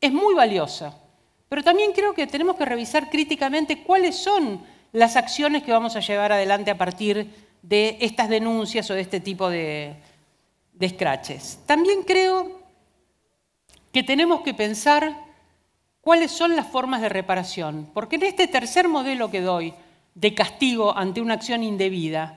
es muy valiosa. Pero también creo que tenemos que revisar críticamente cuáles son las acciones que vamos a llevar adelante a partir de estas denuncias o de este tipo de, de scratches. También creo que tenemos que pensar cuáles son las formas de reparación, porque en este tercer modelo que doy de castigo ante una acción indebida,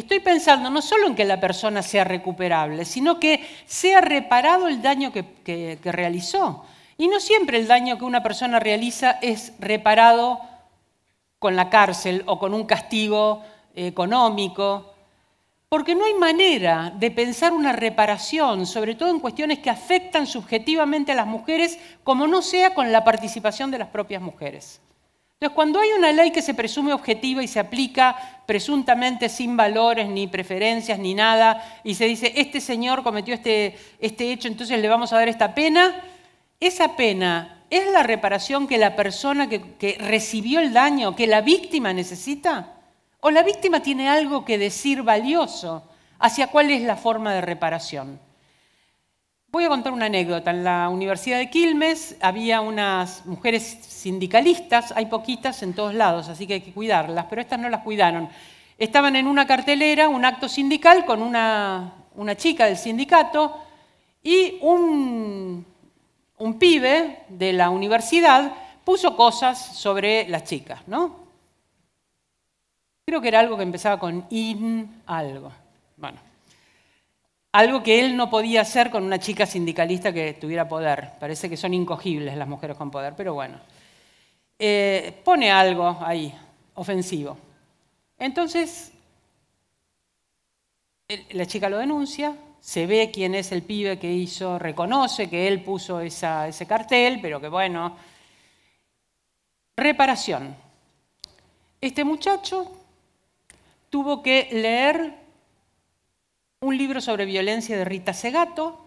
estoy pensando no solo en que la persona sea recuperable, sino que sea reparado el daño que, realizó. Y no siempre el daño que una persona realiza es reparado con la cárcel o con un castigo económico, porque no hay manera de pensar una reparación, sobre todo en cuestiones que afectan subjetivamente a las mujeres, como no sea con la participación de las propias mujeres. Entonces, cuando hay una ley que se presume objetiva y se aplica presuntamente sin valores, ni preferencias, ni nada, y se dice, este señor cometió este, este hecho, entonces le vamos a dar esta pena, esa pena es la reparación que la persona que recibió el daño, que la víctima necesita, o la víctima tiene algo que decir valioso hacia cuál es la forma de reparación. Voy a contar una anécdota. En la Universidad de Quilmes había unas mujeres sindicalistas, hay poquitas en todos lados, así que hay que cuidarlas, pero estas no las cuidaron. Estaban en una cartelera, un acto sindical con una, chica del sindicato y un, un pibe de la universidad puso cosas sobre las chicas, ¿no? Creo que era algo que empezaba con in algo. Bueno. Algo que él no podía hacer con una chica sindicalista que tuviera poder. Parece que son incogibles las mujeres con poder, pero bueno. Eh, pone algo ahí, ofensivo. Entonces, la chica lo denuncia, se ve quién es el pibe que hizo, reconoce que él puso ese cartel, pero que bueno. Reparación. Este muchacho tuvo que leer un libro sobre violencia de Rita Segato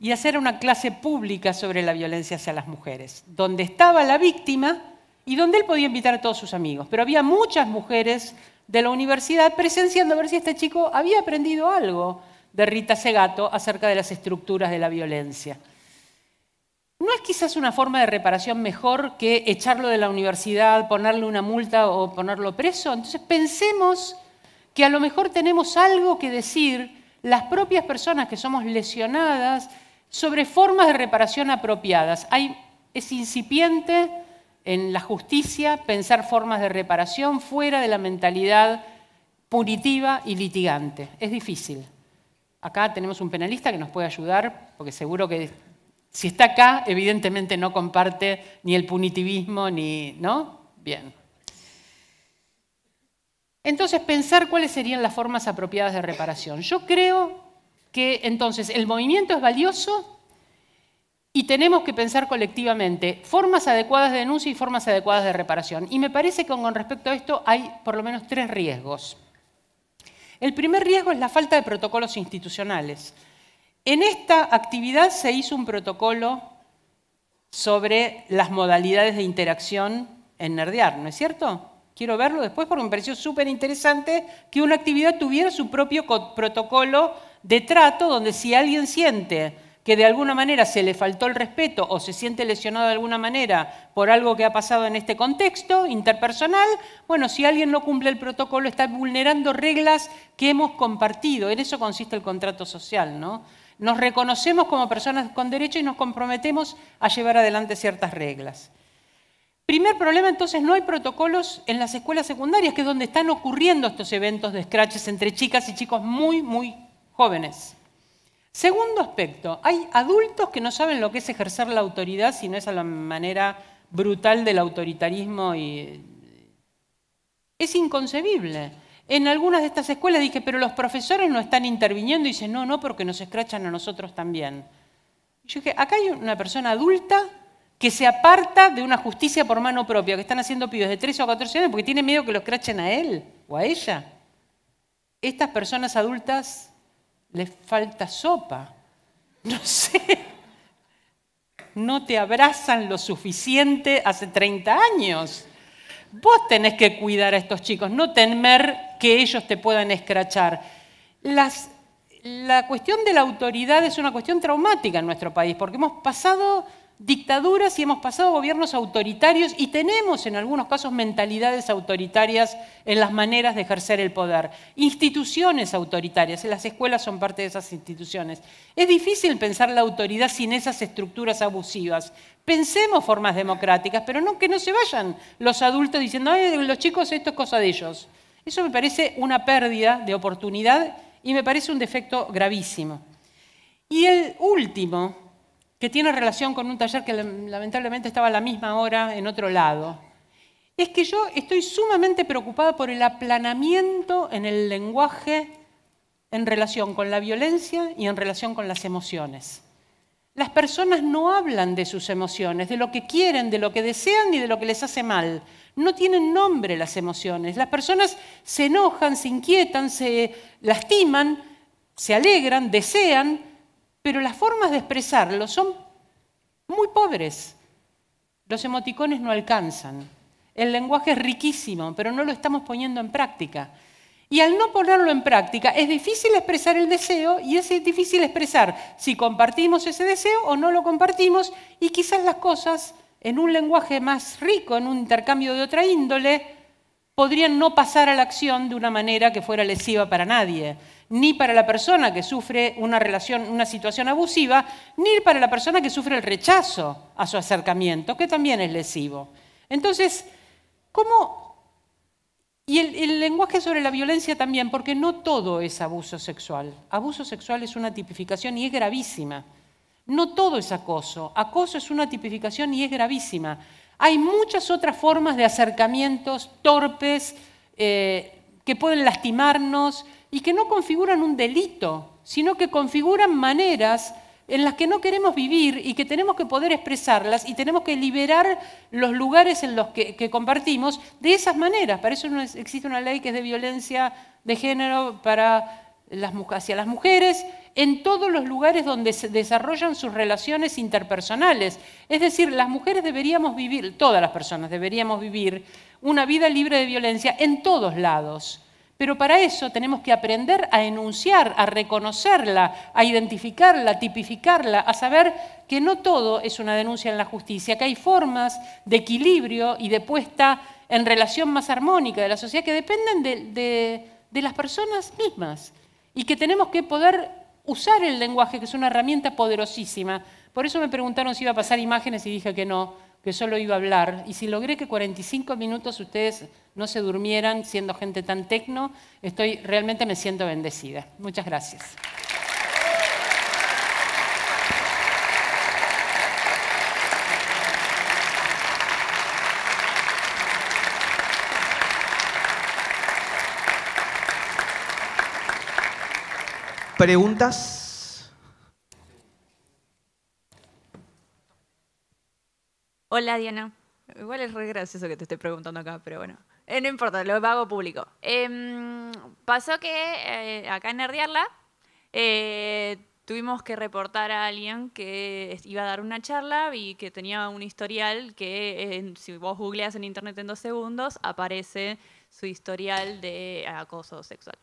y hacer una clase pública sobre la violencia hacia las mujeres, donde estaba la víctima y donde él podía invitar a todos sus amigos. Pero había muchas mujeres de la universidad presenciando a ver si este chico había aprendido algo de Rita Segato acerca de las estructuras de la violencia. ¿No es quizás una forma de reparación mejor que echarlo de la universidad, ponerle una multa o ponerlo preso? Entonces pensemos que a lo mejor tenemos algo que decir las propias personas que somos lesionadas sobre formas de reparación apropiadas. Hay, es incipiente en la justicia pensar formas de reparación fuera de la mentalidad punitiva y litigante. Es difícil. Acá tenemos un penalista que nos puede ayudar, porque seguro que si está acá, evidentemente no comparte ni el punitivismo, ni... ¿No? Bien. Entonces, pensar cuáles serían las formas apropiadas de reparación. Yo creo que entonces el movimiento es valioso y tenemos que pensar colectivamente formas adecuadas de denuncia y formas adecuadas de reparación. Y me parece que con respecto a esto hay por lo menos tres riesgos. El primer riesgo es la falta de protocolos institucionales. En esta actividad se hizo un protocolo sobre las modalidades de interacción en Nerdear, ¿no es cierto? quiero verlo después porque me pareció súper interesante que una actividad tuviera su propio protocolo de trato donde si alguien siente que de alguna manera se le faltó el respeto o se siente lesionado de alguna manera por algo que ha pasado en este contexto interpersonal, bueno, si alguien no cumple el protocolo está vulnerando reglas que hemos compartido. En eso consiste el contrato social, ¿no? Nos reconocemos como personas con derechos y nos comprometemos a llevar adelante ciertas reglas. Primer problema, entonces, no hay protocolos en las escuelas secundarias, que es donde están ocurriendo estos eventos de scratches entre chicas y chicos muy, muy jóvenes. Segundo aspecto, hay adultos que no saben lo que es ejercer la autoridad si no es a la manera brutal del autoritarismo y es inconcebible. En algunas de estas escuelas dije, pero los profesores no están interviniendo y dicen, no, no, porque nos escrachan a nosotros también. Yo dije, acá hay una persona adulta que se aparta de una justicia por mano propia, que están haciendo pibes de 13 o 14 años porque tienen miedo que los crachen a él o a ella. Estas personas adultas les falta sopa. No sé. No te abrazan lo suficiente hace 30 años. Vos tenés que cuidar a estos chicos, no temer que ellos te puedan escrachar. la cuestión de la autoridad es una cuestión traumática en nuestro país, porque hemos pasado dictaduras y hemos pasado gobiernos autoritarios y tenemos en algunos casos mentalidades autoritarias en las maneras de ejercer el poder, instituciones autoritarias, las escuelas son parte de esas instituciones. Es difícil pensar la autoridad sin esas estructuras abusivas. Pensemos formas democráticas, pero no que no se vayan los adultos diciendo, Ay, los chicos esto es cosa de ellos. Eso me parece una pérdida de oportunidad y me parece un defecto gravísimo. Y el último, que tiene relación con un taller que lamentablemente estaba a la misma hora en otro lado. Es que yo estoy sumamente preocupada por el aplanamiento en el lenguaje en relación con la violencia y en relación con las emociones. Las personas no hablan de sus emociones, de lo que quieren, de lo que desean y de lo que les hace mal. No tienen nombre las emociones. Las personas se enojan, se inquietan, se lastiman, se alegran, desean, pero las formas de expresarlo son muy pobres. Los emoticones no alcanzan. El lenguaje es riquísimo, pero no lo estamos poniendo en práctica. Y al no ponerlo en práctica, es difícil expresar el deseo y es difícil expresar si compartimos ese deseo o no lo compartimos y quizás las cosas en un lenguaje más rico, en un intercambio de otra índole, podrían no pasar a la acción de una manera que fuera lesiva para nadie ni para la persona que sufre una, relación, una situación abusiva, ni para la persona que sufre el rechazo a su acercamiento, que también es lesivo. Entonces, ¿cómo? Y el, lenguaje sobre la violencia también, porque no todo es abuso sexual. Abuso sexual es una tipificación y es gravísima. No todo es acoso. Acoso es una tipificación y es gravísima. Hay muchas otras formas de acercamientos torpes, eh, que pueden lastimarnos y que no configuran un delito, sino que configuran maneras en las que no queremos vivir y que tenemos que poder expresarlas y tenemos que liberar los lugares en los que, compartimos de esas maneras. Para eso existe una ley que es de violencia de género para las, hacia las mujeres en todos los lugares donde se desarrollan sus relaciones interpersonales. Es decir, las mujeres deberíamos vivir, todas las personas deberíamos vivir una vida libre de violencia en todos lados. Pero para eso tenemos que aprender a enunciar, a reconocerla, a identificarla, a tipificarla, a saber que no todo es una denuncia en la justicia, que hay formas de equilibrio y de puesta en relación más armónica de la sociedad que dependen de, de las personas mismas y que tenemos que poder usar el lenguaje, que es una herramienta poderosísima. Por eso me preguntaron si iba a pasar imágenes y dije que no que solo iba a hablar, y si logré que 45 minutos ustedes no se durmieran siendo gente tan tecno, estoy, realmente me siento bendecida. Muchas gracias. ¿Preguntas? Hola Diana. Igual es re gracioso que te esté preguntando acá, pero bueno. Eh, no importa, lo hago público. Em, pasó que eh, acá en Nerdiarla eh, tuvimos que reportar a alguien que iba a dar una charla y que tenía un historial que si vos googleas en internet en dos segundos aparece su historial de acoso sexual.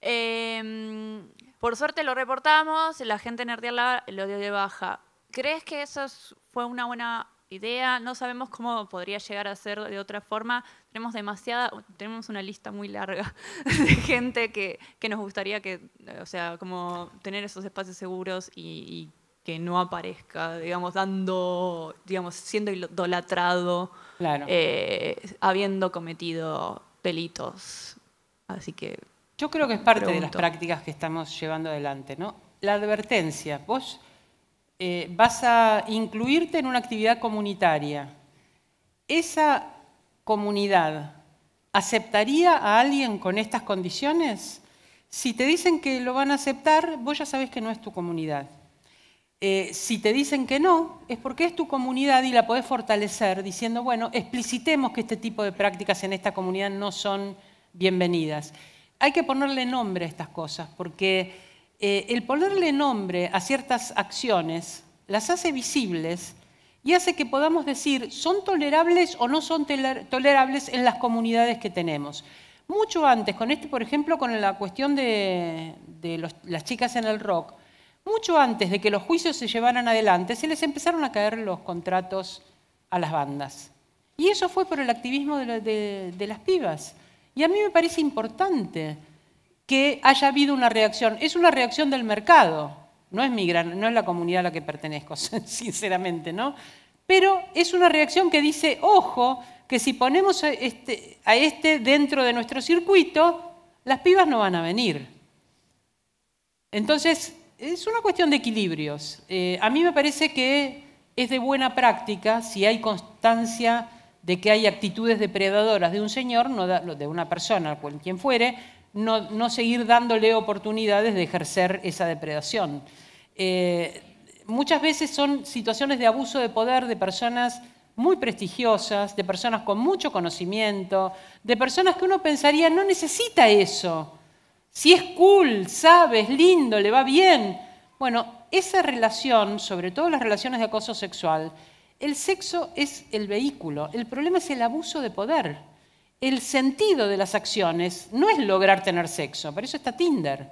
Em, por suerte lo reportamos, la gente en Nerdiarla lo dio de baja. ¿Crees que eso fue una buena idea, no sabemos cómo podría llegar a ser de otra forma. Tenemos demasiada, tenemos una lista muy larga de gente que, nos gustaría que, o sea, como tener esos espacios seguros y, que no aparezca, digamos, dando, digamos, siendo idolatrado, eh, habiendo cometido delitos. Así que. Yo creo que es parte de las prácticas que estamos llevando adelante, ¿no? La advertencia. Vos eh, vas a incluirte en una actividad comunitaria. ¿Esa comunidad aceptaría a alguien con estas condiciones? Si te dicen que lo van a aceptar, vos ya sabés que no es tu comunidad. Eh, si te dicen que no, es porque es tu comunidad y la podés fortalecer diciendo, bueno, explicitemos que este tipo de prácticas en esta comunidad no son bienvenidas. Hay que ponerle nombre a estas cosas, porque eh, el ponerle nombre a ciertas acciones las hace visibles y hace que podamos decir son tolerables o no son tolerables en las comunidades que tenemos. Mucho antes, con este, por ejemplo, con la cuestión de, las chicas en el rock, mucho antes de que los juicios se llevaran adelante, se les empezaron a caer los contratos a las bandas. Y eso fue por el activismo de, de las pibas. Y a mí me parece importante que haya habido una reacción. Es una reacción del mercado, no es, mi no es la comunidad a la que pertenezco, sinceramente, ¿no? Pero es una reacción que dice, ojo, que si ponemos este, a este, dentro de nuestro circuito, las pibas no van a venir. Entonces, es una cuestión de equilibrios. Eh, a mí me parece que es de buena práctica si hay constancia de que hay actitudes depredadoras de un señor, no de una persona, quien fuere, no, seguir dándole oportunidades de ejercer esa depredación. Eh, muchas veces son situaciones de abuso de poder de personas muy prestigiosas, de personas con mucho conocimiento, de personas que uno pensaría no necesita eso. Si es cool, sabes, lindo, le va bien. Bueno, esa relación, sobre todo las relaciones de acoso sexual, el sexo es el vehículo, el problema es el abuso de poder el sentido de las acciones no es lograr tener sexo, para eso está Tinder.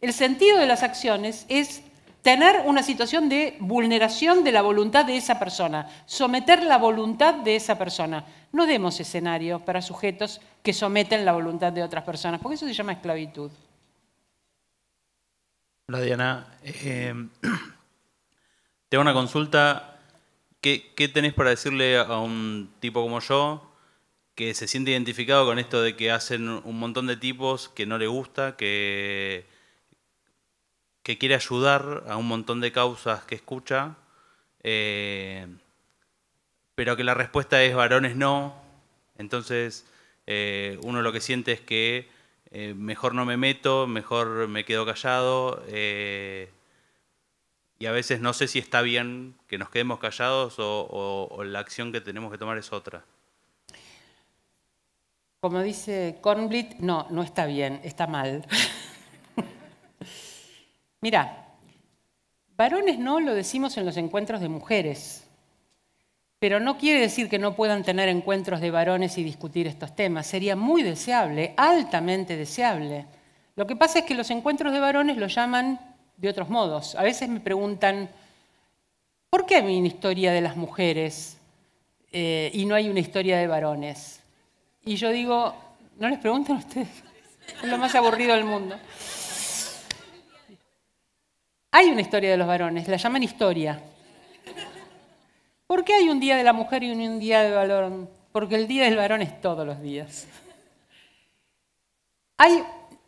El sentido de las acciones es tener una situación de vulneración de la voluntad de esa persona, someter la voluntad de esa persona. No demos escenario para sujetos que someten la voluntad de otras personas, porque eso se llama esclavitud. Hola Diana, eh, Tengo una consulta. ¿Qué tenés para decirle a un tipo como yo que se siente identificado con esto de que hacen un montón de tipos que no le gusta, que, que quiere ayudar a un montón de causas que escucha, eh, pero que la respuesta es varones no. Entonces, eh, uno lo que siente es que eh, mejor no me meto, mejor me quedo callado. y a veces no sé si está bien que nos quedemos callados o la acción que tenemos que tomar es otra. Como dice Kornblit, no, no está bien, está mal. Mira, varones no lo decimos en los encuentros de mujeres, pero no quiere decir que no puedan tener encuentros de varones y discutir estos temas. Sería muy deseable, altamente deseable. Lo que pasa es que los encuentros de varones los llaman de otros modos. A veces me preguntan, ¿por qué hay una historia de las mujeres eh, y no hay una historia de varones? Y yo digo, no les preguntan a ustedes, es lo más aburrido del mundo. Hay una historia de los varones, la llaman historia. ¿Por qué hay un día de la mujer y un día del varón? Porque el día del varón es todos los días. Hay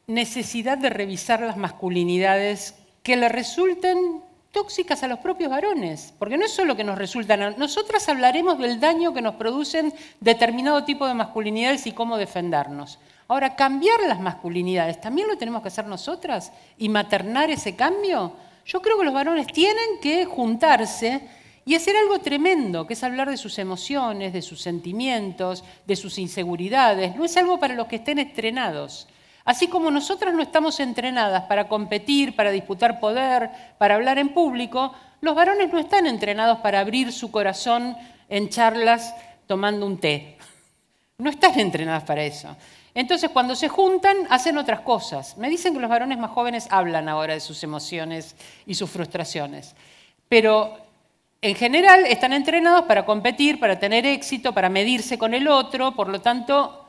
necesidad de revisar las masculinidades que le resulten tóxicas a los propios varones, porque no es solo que nos resultan, nosotras hablaremos del daño que nos producen determinado tipo de masculinidades y cómo defendernos. Ahora, cambiar las masculinidades, ¿también lo tenemos que hacer nosotras y maternar ese cambio? Yo creo que los varones tienen que juntarse y hacer algo tremendo, que es hablar de sus emociones, de sus sentimientos, de sus inseguridades. No es algo para los que estén estrenados. Así como nosotras no estamos entrenadas para competir, para disputar poder, para hablar en público, los varones no están entrenados para abrir su corazón en charlas tomando un té. No están entrenadas para eso. Entonces, cuando se juntan, hacen otras cosas. Me dicen que los varones más jóvenes hablan ahora de sus emociones y sus frustraciones. Pero en general están entrenados para competir, para tener éxito, para medirse con el otro, por lo tanto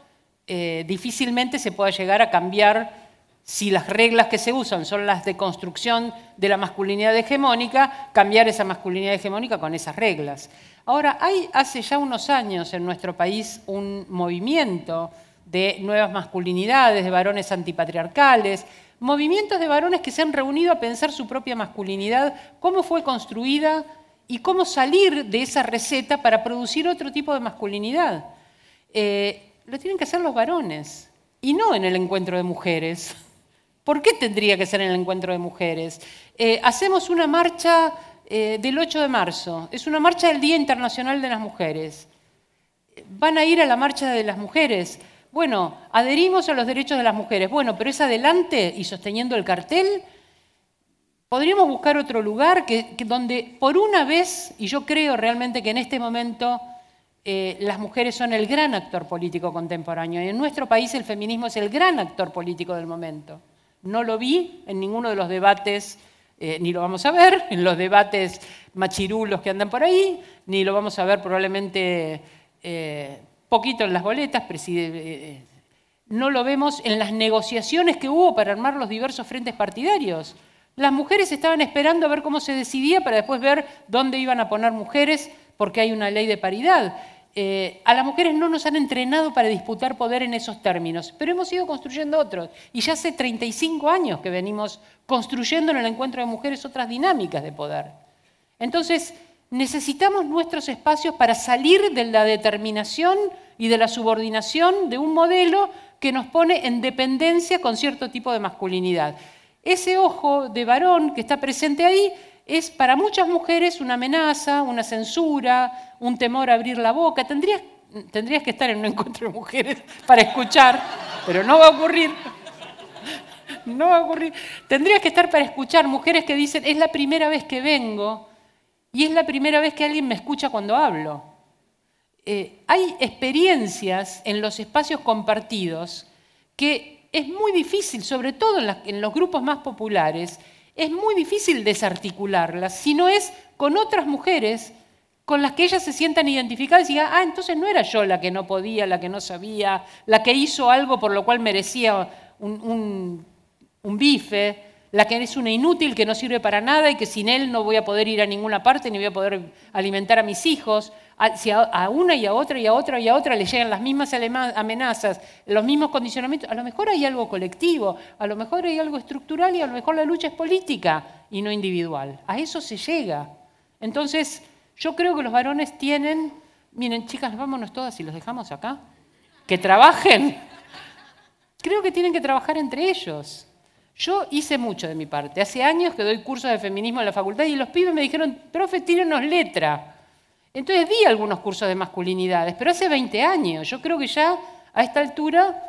eh, difícilmente se pueda llegar a cambiar si las reglas que se usan son las de construcción de la masculinidad hegemónica, cambiar esa masculinidad hegemónica con esas reglas. Ahora, hay hace ya unos años en nuestro país un movimiento de nuevas masculinidades, de varones antipatriarcales, movimientos de varones que se han reunido a pensar su propia masculinidad, cómo fue construida y cómo salir de esa receta para producir otro tipo de masculinidad. Eh, lo tienen que hacer los varones y no en el encuentro de mujeres. ¿Por qué tendría que ser en el encuentro de mujeres? Eh, hacemos una marcha eh, del 8 de marzo, es una marcha del Día Internacional de las Mujeres. ¿Van a ir a la marcha de las mujeres? Bueno, adherimos a los derechos de las mujeres. Bueno, pero es adelante y sosteniendo el cartel. Podríamos buscar otro lugar donde por una vez, y yo creo realmente que en este momento eh, las mujeres son el gran actor político contemporáneo. en nuestro país el feminismo es el gran actor político del momento. No lo vi en ninguno de los debates, eh, ni lo vamos a ver, en los debates machirulos que andan por ahí, ni lo vamos a ver probablemente eh, poquito en las boletas, no lo vemos en las negociaciones que hubo para armar los diversos frentes partidarios. Las mujeres estaban esperando a ver cómo se decidía para después ver dónde iban a poner mujeres porque hay una ley de paridad. Eh, a las mujeres no nos han entrenado para disputar poder en esos términos, pero hemos ido construyendo otros. Y ya hace 35 años que venimos construyendo en el encuentro de mujeres otras dinámicas de poder. Entonces, necesitamos nuestros espacios para salir de la determinación y de la subordinación de un modelo que nos pone en dependencia con cierto tipo de masculinidad. Ese ojo de varón que está presente ahí es para muchas mujeres una amenaza, una censura, un temor a abrir la boca. Tendrías, que estar en un encuentro de mujeres para escuchar, pero no va a ocurrir. No Tendrías que estar para escuchar mujeres que dicen, es la primera vez que vengo y es la primera vez que alguien me escucha cuando hablo. Eh, hay experiencias en los espacios compartidos que es muy difícil, sobre todo en los grupos más populares, es muy difícil desarticularlas, si no es con otras mujeres con las que ellas se sientan identificadas y digan, ah, entonces no era yo la que no podía, la que no sabía, la que hizo algo por lo cual merecía un, un bife, la que es una inútil, que no sirve para nada y que sin él no voy a poder ir a ninguna parte ni voy a poder alimentar a mis hijos. Si a una y a otra y a otra y a otra le llegan las mismas amenazas, los mismos condicionamientos, a lo mejor hay algo colectivo, a lo mejor hay algo estructural y a lo mejor la lucha es política y no individual. A eso se llega. Entonces, yo creo que los varones tienen, miren chicas, vámonos todas y los dejamos acá, que trabajen. Creo que tienen que trabajar entre ellos. Yo hice mucho de mi parte. Hace años que doy cursos de feminismo en la facultad y los pibes me dijeron, profe, tírenos letra. Entonces vi algunos cursos de masculinidades, pero hace 20 años. Yo creo que ya a esta altura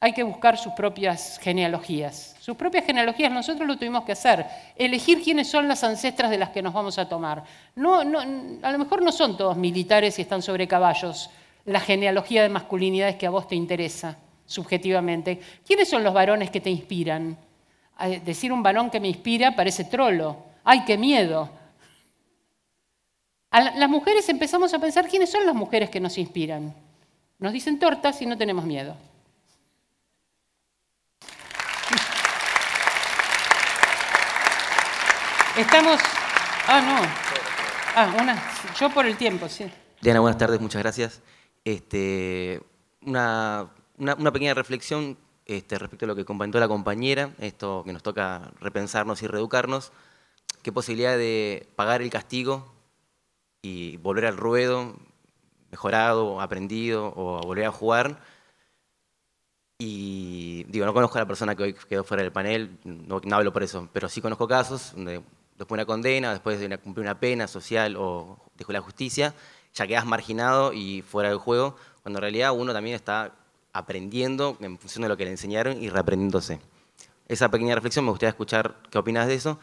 hay que buscar sus propias genealogías. Sus propias genealogías nosotros lo tuvimos que hacer, elegir quiénes son las ancestras de las que nos vamos a tomar. No, no, a lo mejor no son todos militares y están sobre caballos, la genealogía de masculinidades que a vos te interesa subjetivamente. ¿Quiénes son los varones que te inspiran? Decir un varón que me inspira parece trolo. ¡Ay, qué miedo! las mujeres empezamos a pensar quiénes son las mujeres que nos inspiran. Nos dicen tortas y no tenemos miedo. Estamos. Ah, no. Ah, una. Yo por el tiempo, sí. Diana, buenas tardes, muchas gracias. Este, una, pequeña reflexión este, respecto a lo que comentó la compañera, esto que nos toca repensarnos y reeducarnos. ¿Qué posibilidad de pagar el castigo y volver al ruedo, mejorado, aprendido o volver a jugar. Y digo, no conozco a la persona que hoy quedó fuera del panel, no, hablo por eso, pero sí conozco casos donde después de una condena, después de cumplir una pena social o de la justicia, ya quedas marginado y fuera del juego, cuando en realidad uno también está aprendiendo en función de lo que le enseñaron y reaprendiéndose. Esa pequeña reflexión me gustaría escuchar qué opinas de eso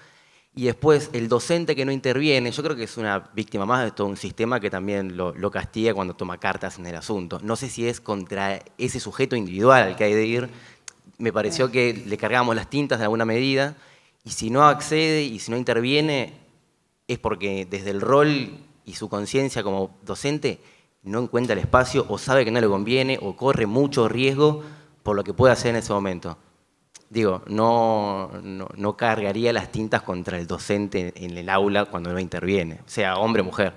y después el docente que no interviene, yo creo que es una víctima más de todo un sistema que también lo, castiga cuando toma cartas en el asunto. No sé si es contra ese sujeto individual al que hay de ir. Me pareció que le cargamos las tintas de alguna medida y si no accede y si no interviene es porque desde el rol y su conciencia como docente no encuentra el espacio o sabe que no le conviene o corre mucho riesgo por lo que puede hacer en ese momento digo, no, no, cargaría las tintas contra el docente en el aula cuando no interviene, O sea hombre o mujer.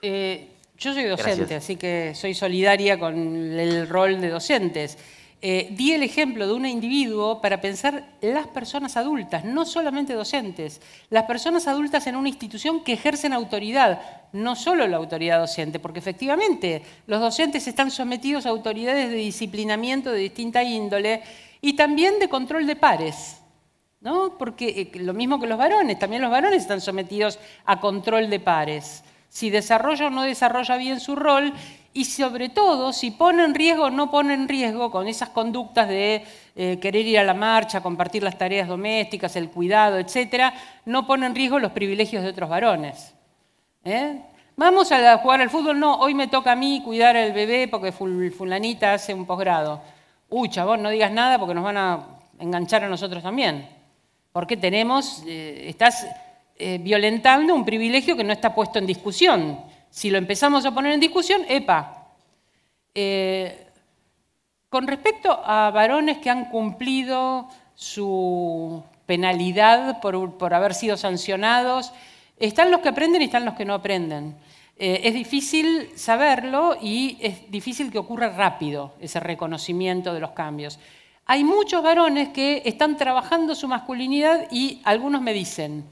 Eh, yo soy docente, así que soy solidaria con el rol de docentes. Eh, di el ejemplo de un individuo para pensar las personas adultas, no solamente docentes, las personas adultas en una institución que ejercen autoridad, no solo la autoridad docente, porque efectivamente los docentes están sometidos a autoridades de disciplinamiento de distinta índole y también de control de pares. ¿No? Porque eh, lo mismo que los varones, también los varones están sometidos a control de pares. Si desarrolla o no desarrolla bien su rol y sobre todo si pone en riesgo o no pone en riesgo con esas conductas de eh, querer ir a la marcha, compartir las tareas domésticas, el cuidado, etcétera, no pone en riesgo los privilegios de otros varones. ¿eh? Vamos a jugar al fútbol, no, hoy me toca a mí cuidar al bebé porque fulanita hace un posgrado uy, chabón, no digas nada porque nos van a enganchar a nosotros también. Porque tenemos, eh, estás eh, violentando un privilegio que no está puesto en discusión. Si lo empezamos a poner en discusión, epa. Eh, con respecto a varones que han cumplido su penalidad por, por haber sido sancionados, están los que aprenden y están los que no aprenden. Eh, es difícil saberlo y es difícil que ocurra rápido ese reconocimiento de los cambios. Hay muchos varones que están trabajando su masculinidad y algunos me dicen,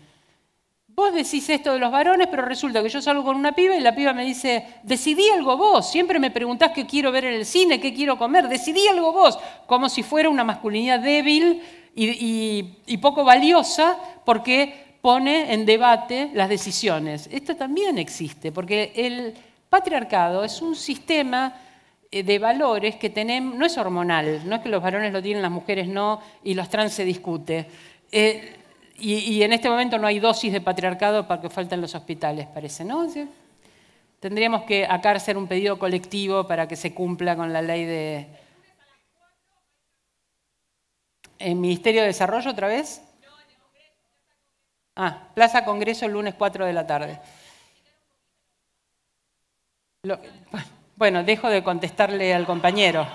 vos decís esto de los varones, pero resulta que yo salgo con una piba y la piba me dice, decidí algo vos, siempre me preguntás qué quiero ver en el cine, qué quiero comer, decidí algo vos, como si fuera una masculinidad débil y poco valiosa porque pone en debate las decisiones. Esto también existe, porque el patriarcado es un sistema eh, de valores que tenemos, no es hormonal, no es que los varones lo tienen, las mujeres no, y los trans se discute. Eh, y, en este momento no hay dosis de patriarcado para que faltan los hospitales, parece, ¿no? Tendríamos que acá hacer un pedido colectivo para que se cumpla con la ley de... ¿En Ministerio de Desarrollo otra vez? Ah, Plaza Congreso el lunes 4 de la tarde. bueno, dejo de contestarle al compañero.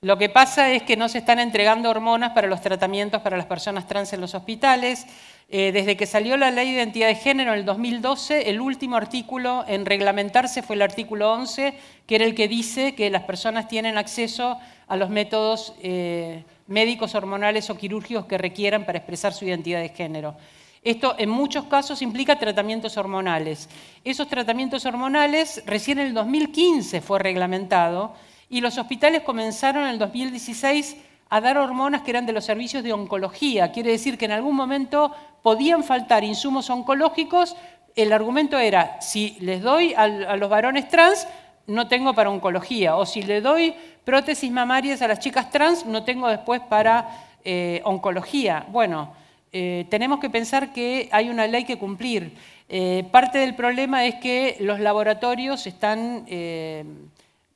Lo que pasa es que no se están entregando hormonas para los tratamientos para las personas trans en los hospitales. Eh, desde que salió la ley de identidad de género en el 2012, el último artículo en reglamentarse fue el artículo 11, que era el que dice que las personas tienen acceso a los métodos eh, médicos hormonales o quirúrgicos que requieran para expresar su identidad de género. Esto en muchos casos implica tratamientos hormonales. Esos tratamientos hormonales recién en el 2015 fue reglamentado y los hospitales comenzaron en el 2016 a dar hormonas que eran de los servicios de oncología. Quiere decir que en algún momento podían faltar insumos oncológicos. El argumento era, si les doy a los varones trans, no tengo para oncología. O si le doy prótesis mamarias a las chicas trans, no tengo después para eh, oncología. Bueno, eh, tenemos que pensar que hay una ley que cumplir. Eh, parte del problema es que los laboratorios están eh,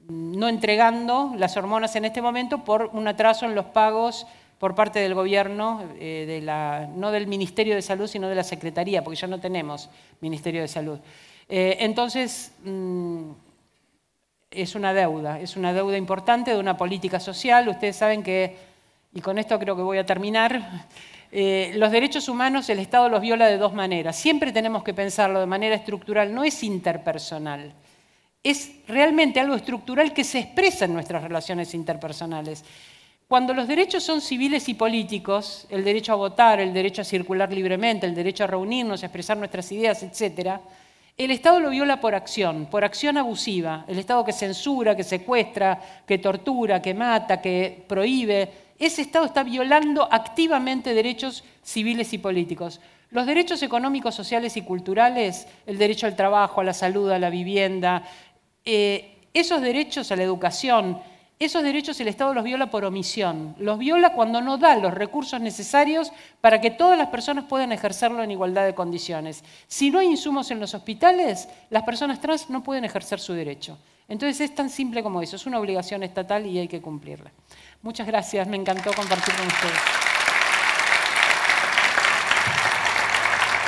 no entregando las hormonas en este momento por un atraso en los pagos por parte del gobierno, no del Ministerio de Salud, sino de la Secretaría, porque ya no tenemos Ministerio de Salud. entonces, mm, es una deuda, es una deuda importante de una política social. Ustedes saben que, y con esto creo que voy a terminar, eh, los derechos humanos el Estado los viola de dos maneras. Siempre tenemos que pensarlo de manera estructural, no es interpersonal. Es realmente algo estructural que se expresa en nuestras relaciones interpersonales. Cuando los derechos son civiles y políticos, el derecho a votar, el derecho a circular libremente, el derecho a reunirnos, a expresar nuestras ideas, etc., el Estado lo viola por acción, por acción abusiva. El Estado que censura, que secuestra, que tortura, que mata, que prohíbe, ese Estado está violando activamente derechos civiles y políticos. Los derechos económicos, sociales y culturales, el derecho al trabajo, a la salud, a la vivienda, eh, esos derechos a la educación, esos derechos el Estado los viola por omisión. Los viola cuando no da los recursos necesarios para que todas las personas puedan ejercerlo en igualdad de condiciones. Si no hay insumos en los hospitales, las personas trans no pueden ejercer su derecho. Entonces es tan simple como eso, es una obligación estatal y hay que cumplirla. Muchas gracias, me encantó compartir con ustedes.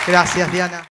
Gracias, Diana.